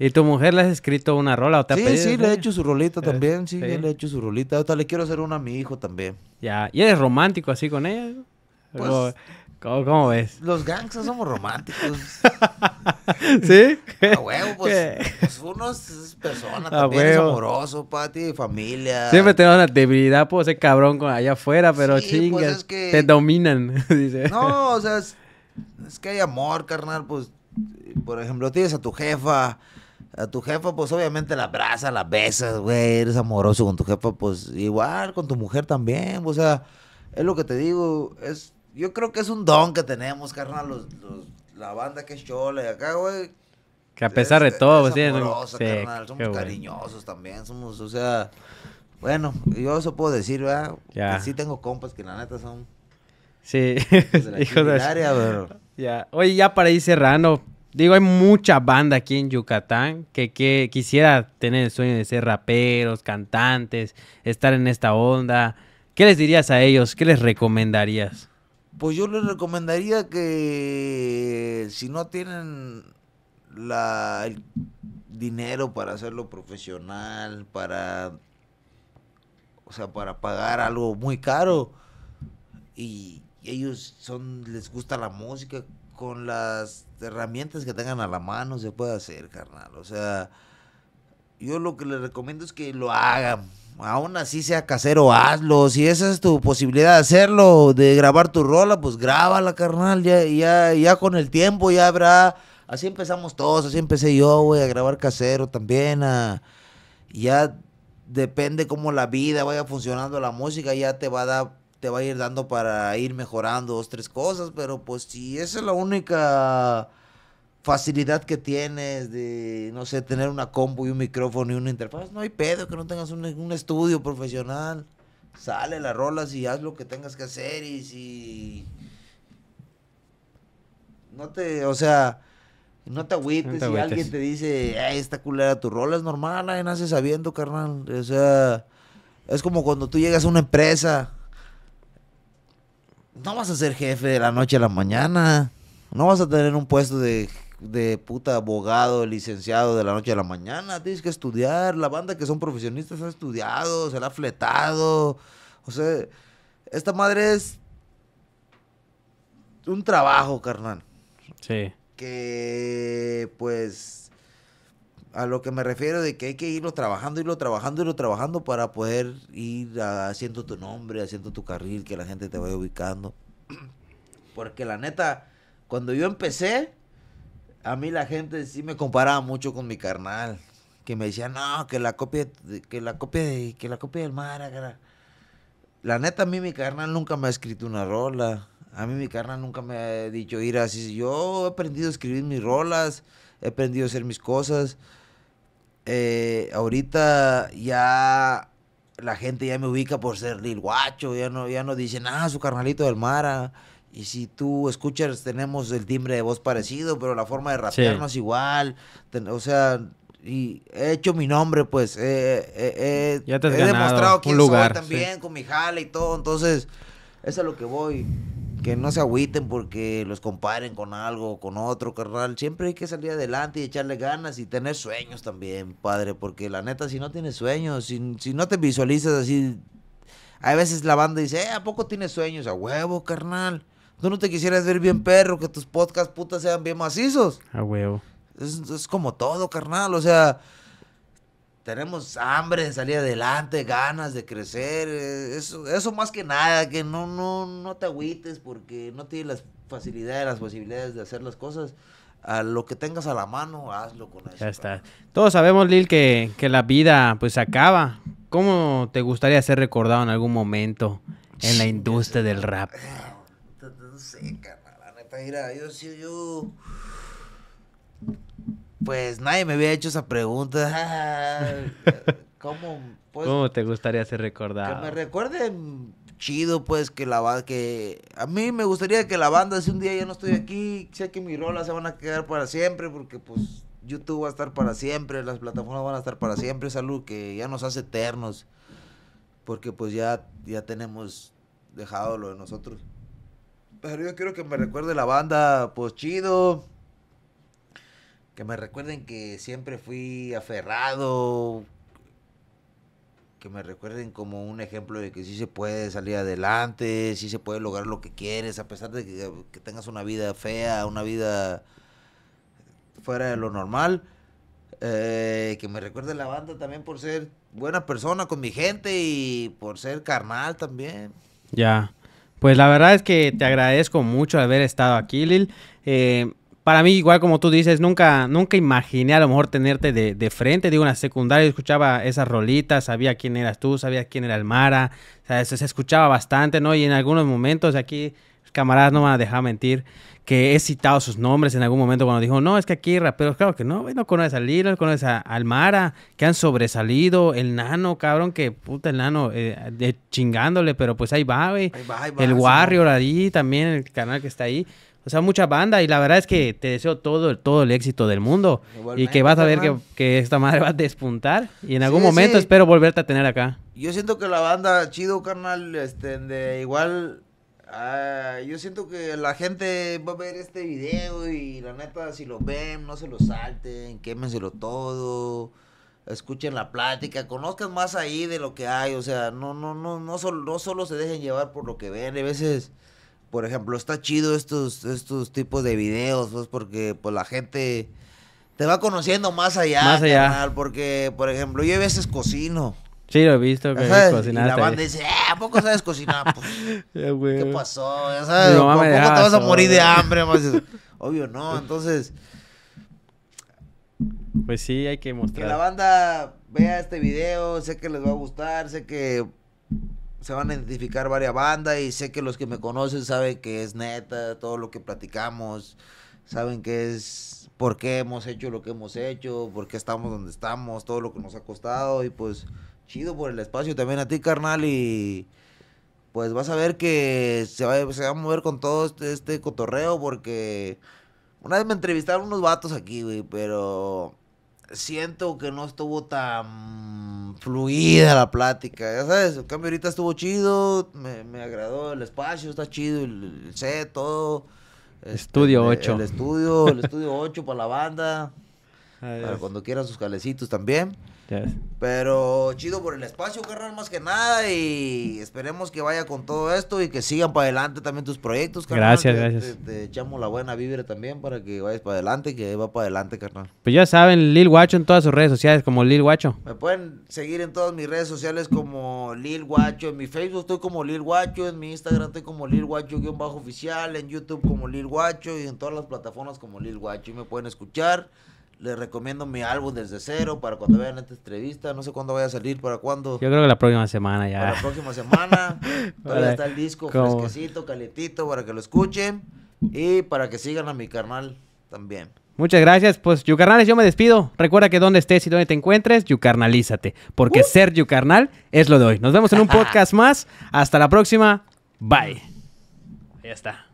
¿Y tu mujer le has escrito una rola o te sí, ha pedido? Sí, le he hecho su rolita también, sí, le he hecho su rolita. sea, le quiero hacer una a mi hijo también. Ya, ¿y eres romántico así con ella? Pues, ¿Cómo, ves? Los gangsters somos románticos. ¿Sí? A huevo, pues, pues uno es persona, también es amoroso, pati, familia. Siempre tenemos una debilidad pues, ese cabrón con allá afuera, pero pues, chingas, te dominan, dice. No, o sea, es, que hay amor, carnal, pues, por ejemplo, tienes a tu jefa, a tu jefa, pues obviamente la abrazas, la besas, güey, eres amoroso con tu jefa, pues igual con tu mujer también, o sea, es lo que te digo, es yo creo que es un don que tenemos, carnal, los, la banda que es chola y acá, güey. Que a pesar de todo, pues, sí, somos cariñosos también, somos, o sea, bueno, yo eso puedo decir, ¿verdad? Que sí tengo compas que la neta son... Sí, de Área, Ya, oye, ya para ir cerrando, digo, hay mucha banda aquí en Yucatán que, que quisiera tener el sueño de ser raperos, cantantes, estar en esta onda. ¿Qué les dirías a ellos? ¿Qué les recomendarías? Pues yo les recomendaría que si no tienen el dinero para hacerlo profesional, para o sea, para pagar algo muy caro y ellos son les gusta la música con las herramientas que tengan a la mano se puede hacer, carnal. O sea, yo lo que les recomiendo es que lo hagan aún así sea casero, hazlo. Si esa es tu posibilidad de hacerlo, de grabar tu rola, pues grábala, carnal. Ya, ya, ya con el tiempo ya habrá. Así empezamos todos, así empecé yo, güey, a grabar casero también. Ya depende cómo la vida vaya funcionando, la música ya te va a dar, te va a ir dando para ir mejorando dos, tres cosas, pero pues si esa es la única facilidad que tienes de, no sé, tener una combo y un micrófono y una interfaz. No hay pedo que no tengas un, estudio profesional. Sale las rolas y haz lo que tengas que hacer y si... No te, o sea, no te agüites, si alguien te dice, Ay, esta culera tu rola es normal, ahí nace sabiendo, carnal. O sea, es como cuando tú llegas a una empresa. No vas a ser jefe de la noche a la mañana. No vas a tener un puesto de de puta abogado, licenciado de la noche a la mañana. Tienes que estudiar. La banda que son profesionistas ha estudiado, se la ha fletado. O sea, esta madre es un trabajo, carnal. Sí. Que pues a lo que me refiero de que hay que irlo trabajando, irlo trabajando, irlo trabajando para poder ir haciendo tu nombre, haciendo tu carril, que la gente te vaya ubicando. Porque la neta, cuando yo empecé, a mí la gente sí me comparaba mucho con mi carnal. Que me decía, no, que la copia, que la copia, que la copia del Mara. La... neta, a mí mi carnal nunca me ha escrito una rola. A mí mi carnal nunca me ha dicho ir así. Yo he aprendido a escribir mis rolas, he aprendido a hacer mis cosas. Eh, ahorita ya la gente ya me ubica por ser Lil Guacho, ya no, ya no dicen, ah, su carnalito del Mara. Y si tú escuchas, tenemos el timbre de voz parecido, pero la forma de rapearnos igual. o sea, y he hecho mi nombre, pues. Eh, eh, eh, he demostrado quién lugar, soy también con mi jala y todo. Entonces, eso es lo que voy. Que no se agüiten porque los comparen con algo, con otro, carnal. Siempre hay que salir adelante y echarle ganas y tener sueños también, padre. Porque la neta, si no tienes sueños, si, si no te visualizas así. Hay veces la banda dice, eh, ¿a poco tienes sueños? A huevo, carnal. Tú no te quisieras ver bien perro, que tus podcasts putas sean bien macizos. Ah, huevo. Es, es como todo, carnal. O sea, tenemos hambre de salir adelante, ganas de crecer. Eh, eso, eso más que nada, que no, no, no te agüites porque no tienes las facilidades, las posibilidades de hacer las cosas. A lo que tengas a la mano, hazlo con eso. Ya está. Todos sabemos, Lil, que, que la vida pues acaba. ¿Cómo te gustaría ser recordado en algún momento en la industria del rap? sé, carnal. neta, mira, yo sí, yo. Pues nadie me había hecho esa pregunta. Pues? ¿Cómo, te gustaría ser recordado? Que me recuerden chido, pues, que la banda, que... A mí me gustaría que la banda, si un día ya no estoy aquí, sé que mi rola se van a quedar para siempre, porque, pues, YouTube va a estar para siempre, las plataformas van a estar para siempre, salud que ya nos hace eternos, porque, pues, ya, ya tenemos dejado lo de nosotros. Pero yo quiero que me recuerde la banda, pues chido. Que me recuerden que siempre fui aferrado. Que me recuerden como un ejemplo de que sí se puede salir adelante, sí se puede lograr lo que quieres, a pesar de que, tengas una vida fea, una vida fuera de lo normal. Eh, que me recuerde la banda también por ser buena persona con mi gente y por ser carnal también. Ya. Pues la verdad es que te agradezco mucho haber estado aquí, Lil. Eh, para mí, igual como tú dices, nunca, nunca imaginé a lo mejor tenerte de, frente. Digo, en la secundaria escuchaba esas rolitas, sabía quién eras tú, sabía quién era el Mara. se, se escuchaba bastante, ¿no? Y en algunos momentos aquí, camaradas, no me van a dejar mentir que he citado sus nombres en algún momento cuando dijo, no, es que aquí hay raperos, claro que no, no conoces a Lilo, conoces a Almara, que han sobresalido, el nano, cabrón, que puta el nano, eh, de, chingándole, pero pues ahí va, güey. El Warrior ahí también, el canal que está ahí. O sea, mucha banda y la verdad es que te deseo todo, todo el éxito del mundo y que vas a ver que, esta madre va a despuntar y en algún momento espero volverte a tener acá. Yo siento que la banda chido, carnal, este, de igual Ah, yo siento que la gente va a ver este video y la neta, si lo ven, no se lo salten, quémenselo todo, escuchen la plática, conozcan más ahí de lo que hay, o sea, no, no, no, no, solo, no solo se dejen llevar por lo que ven, a veces, por ejemplo, está chido estos, estos tipos de videos, pues porque pues la gente te va conociendo más allá, más porque, por ejemplo, yo a veces cocino. Sí, lo he visto, que cocinaste. la banda dice, eh, ¿a poco sabes cocinar? Pues, ¿Qué pasó? Ya sabes, te vas a morir de hambre? Obvio, no, entonces... Pues sí, hay que mostrar. Que la banda vea este video, sé que les va a gustar, sé que se van a identificar varias bandas y sé que los que me conocen saben que es neta todo lo que platicamos, saben que es por qué hemos hecho lo que hemos hecho, por qué estamos donde estamos, todo lo que nos ha costado y pues... Chido por el espacio también a ti, carnal. Y pues vas a ver que se va, a mover con todo este, este, cotorreo porque una vez me entrevistaron unos vatos aquí, güey, pero siento que no estuvo tan fluida la plática. Ya sabes, el cambio ahorita estuvo chido, me, agradó el espacio, está chido el, set, todo. Este, estudio 8. El, estudio, el estudio 8 para la banda. Para cuando quieran sus calecitos también. Pero chido por el espacio, carnal, más que nada. Y esperemos que vaya con todo esto y que sigan para adelante también tus proyectos, carnal. Gracias, gracias. Te, echamos la buena vibra también para que vayas para adelante, que va para adelante, carnal. Pues ya saben, Lil Guacho en todas sus redes sociales como Lil Guacho. Me pueden seguir en todas mis redes sociales como Lil Guacho. En mi Facebook estoy como Lil Guacho. En mi Instagram estoy como Lil Guacho-oficial. En YouTube como Lil Guacho. Y en todas las plataformas como Lil Guacho. Y me pueden escuchar. Les recomiendo mi álbum desde cero para cuando vean esta entrevista. No sé cuándo vaya a salir, para cuándo. Yo creo que la próxima semana ya. Para la próxima semana. todavía está el disco fresquecito, calentito, para que lo escuchen. Y para que sigan a mi carnal también. Muchas gracias. Pues, Yucarnales, yo me despido. Recuerda que donde estés y donde te encuentres, yucarnalízate. Porque uh. ser yucarnal es lo de hoy. Nos vemos en un podcast más. Hasta la próxima. Bye. Ya está.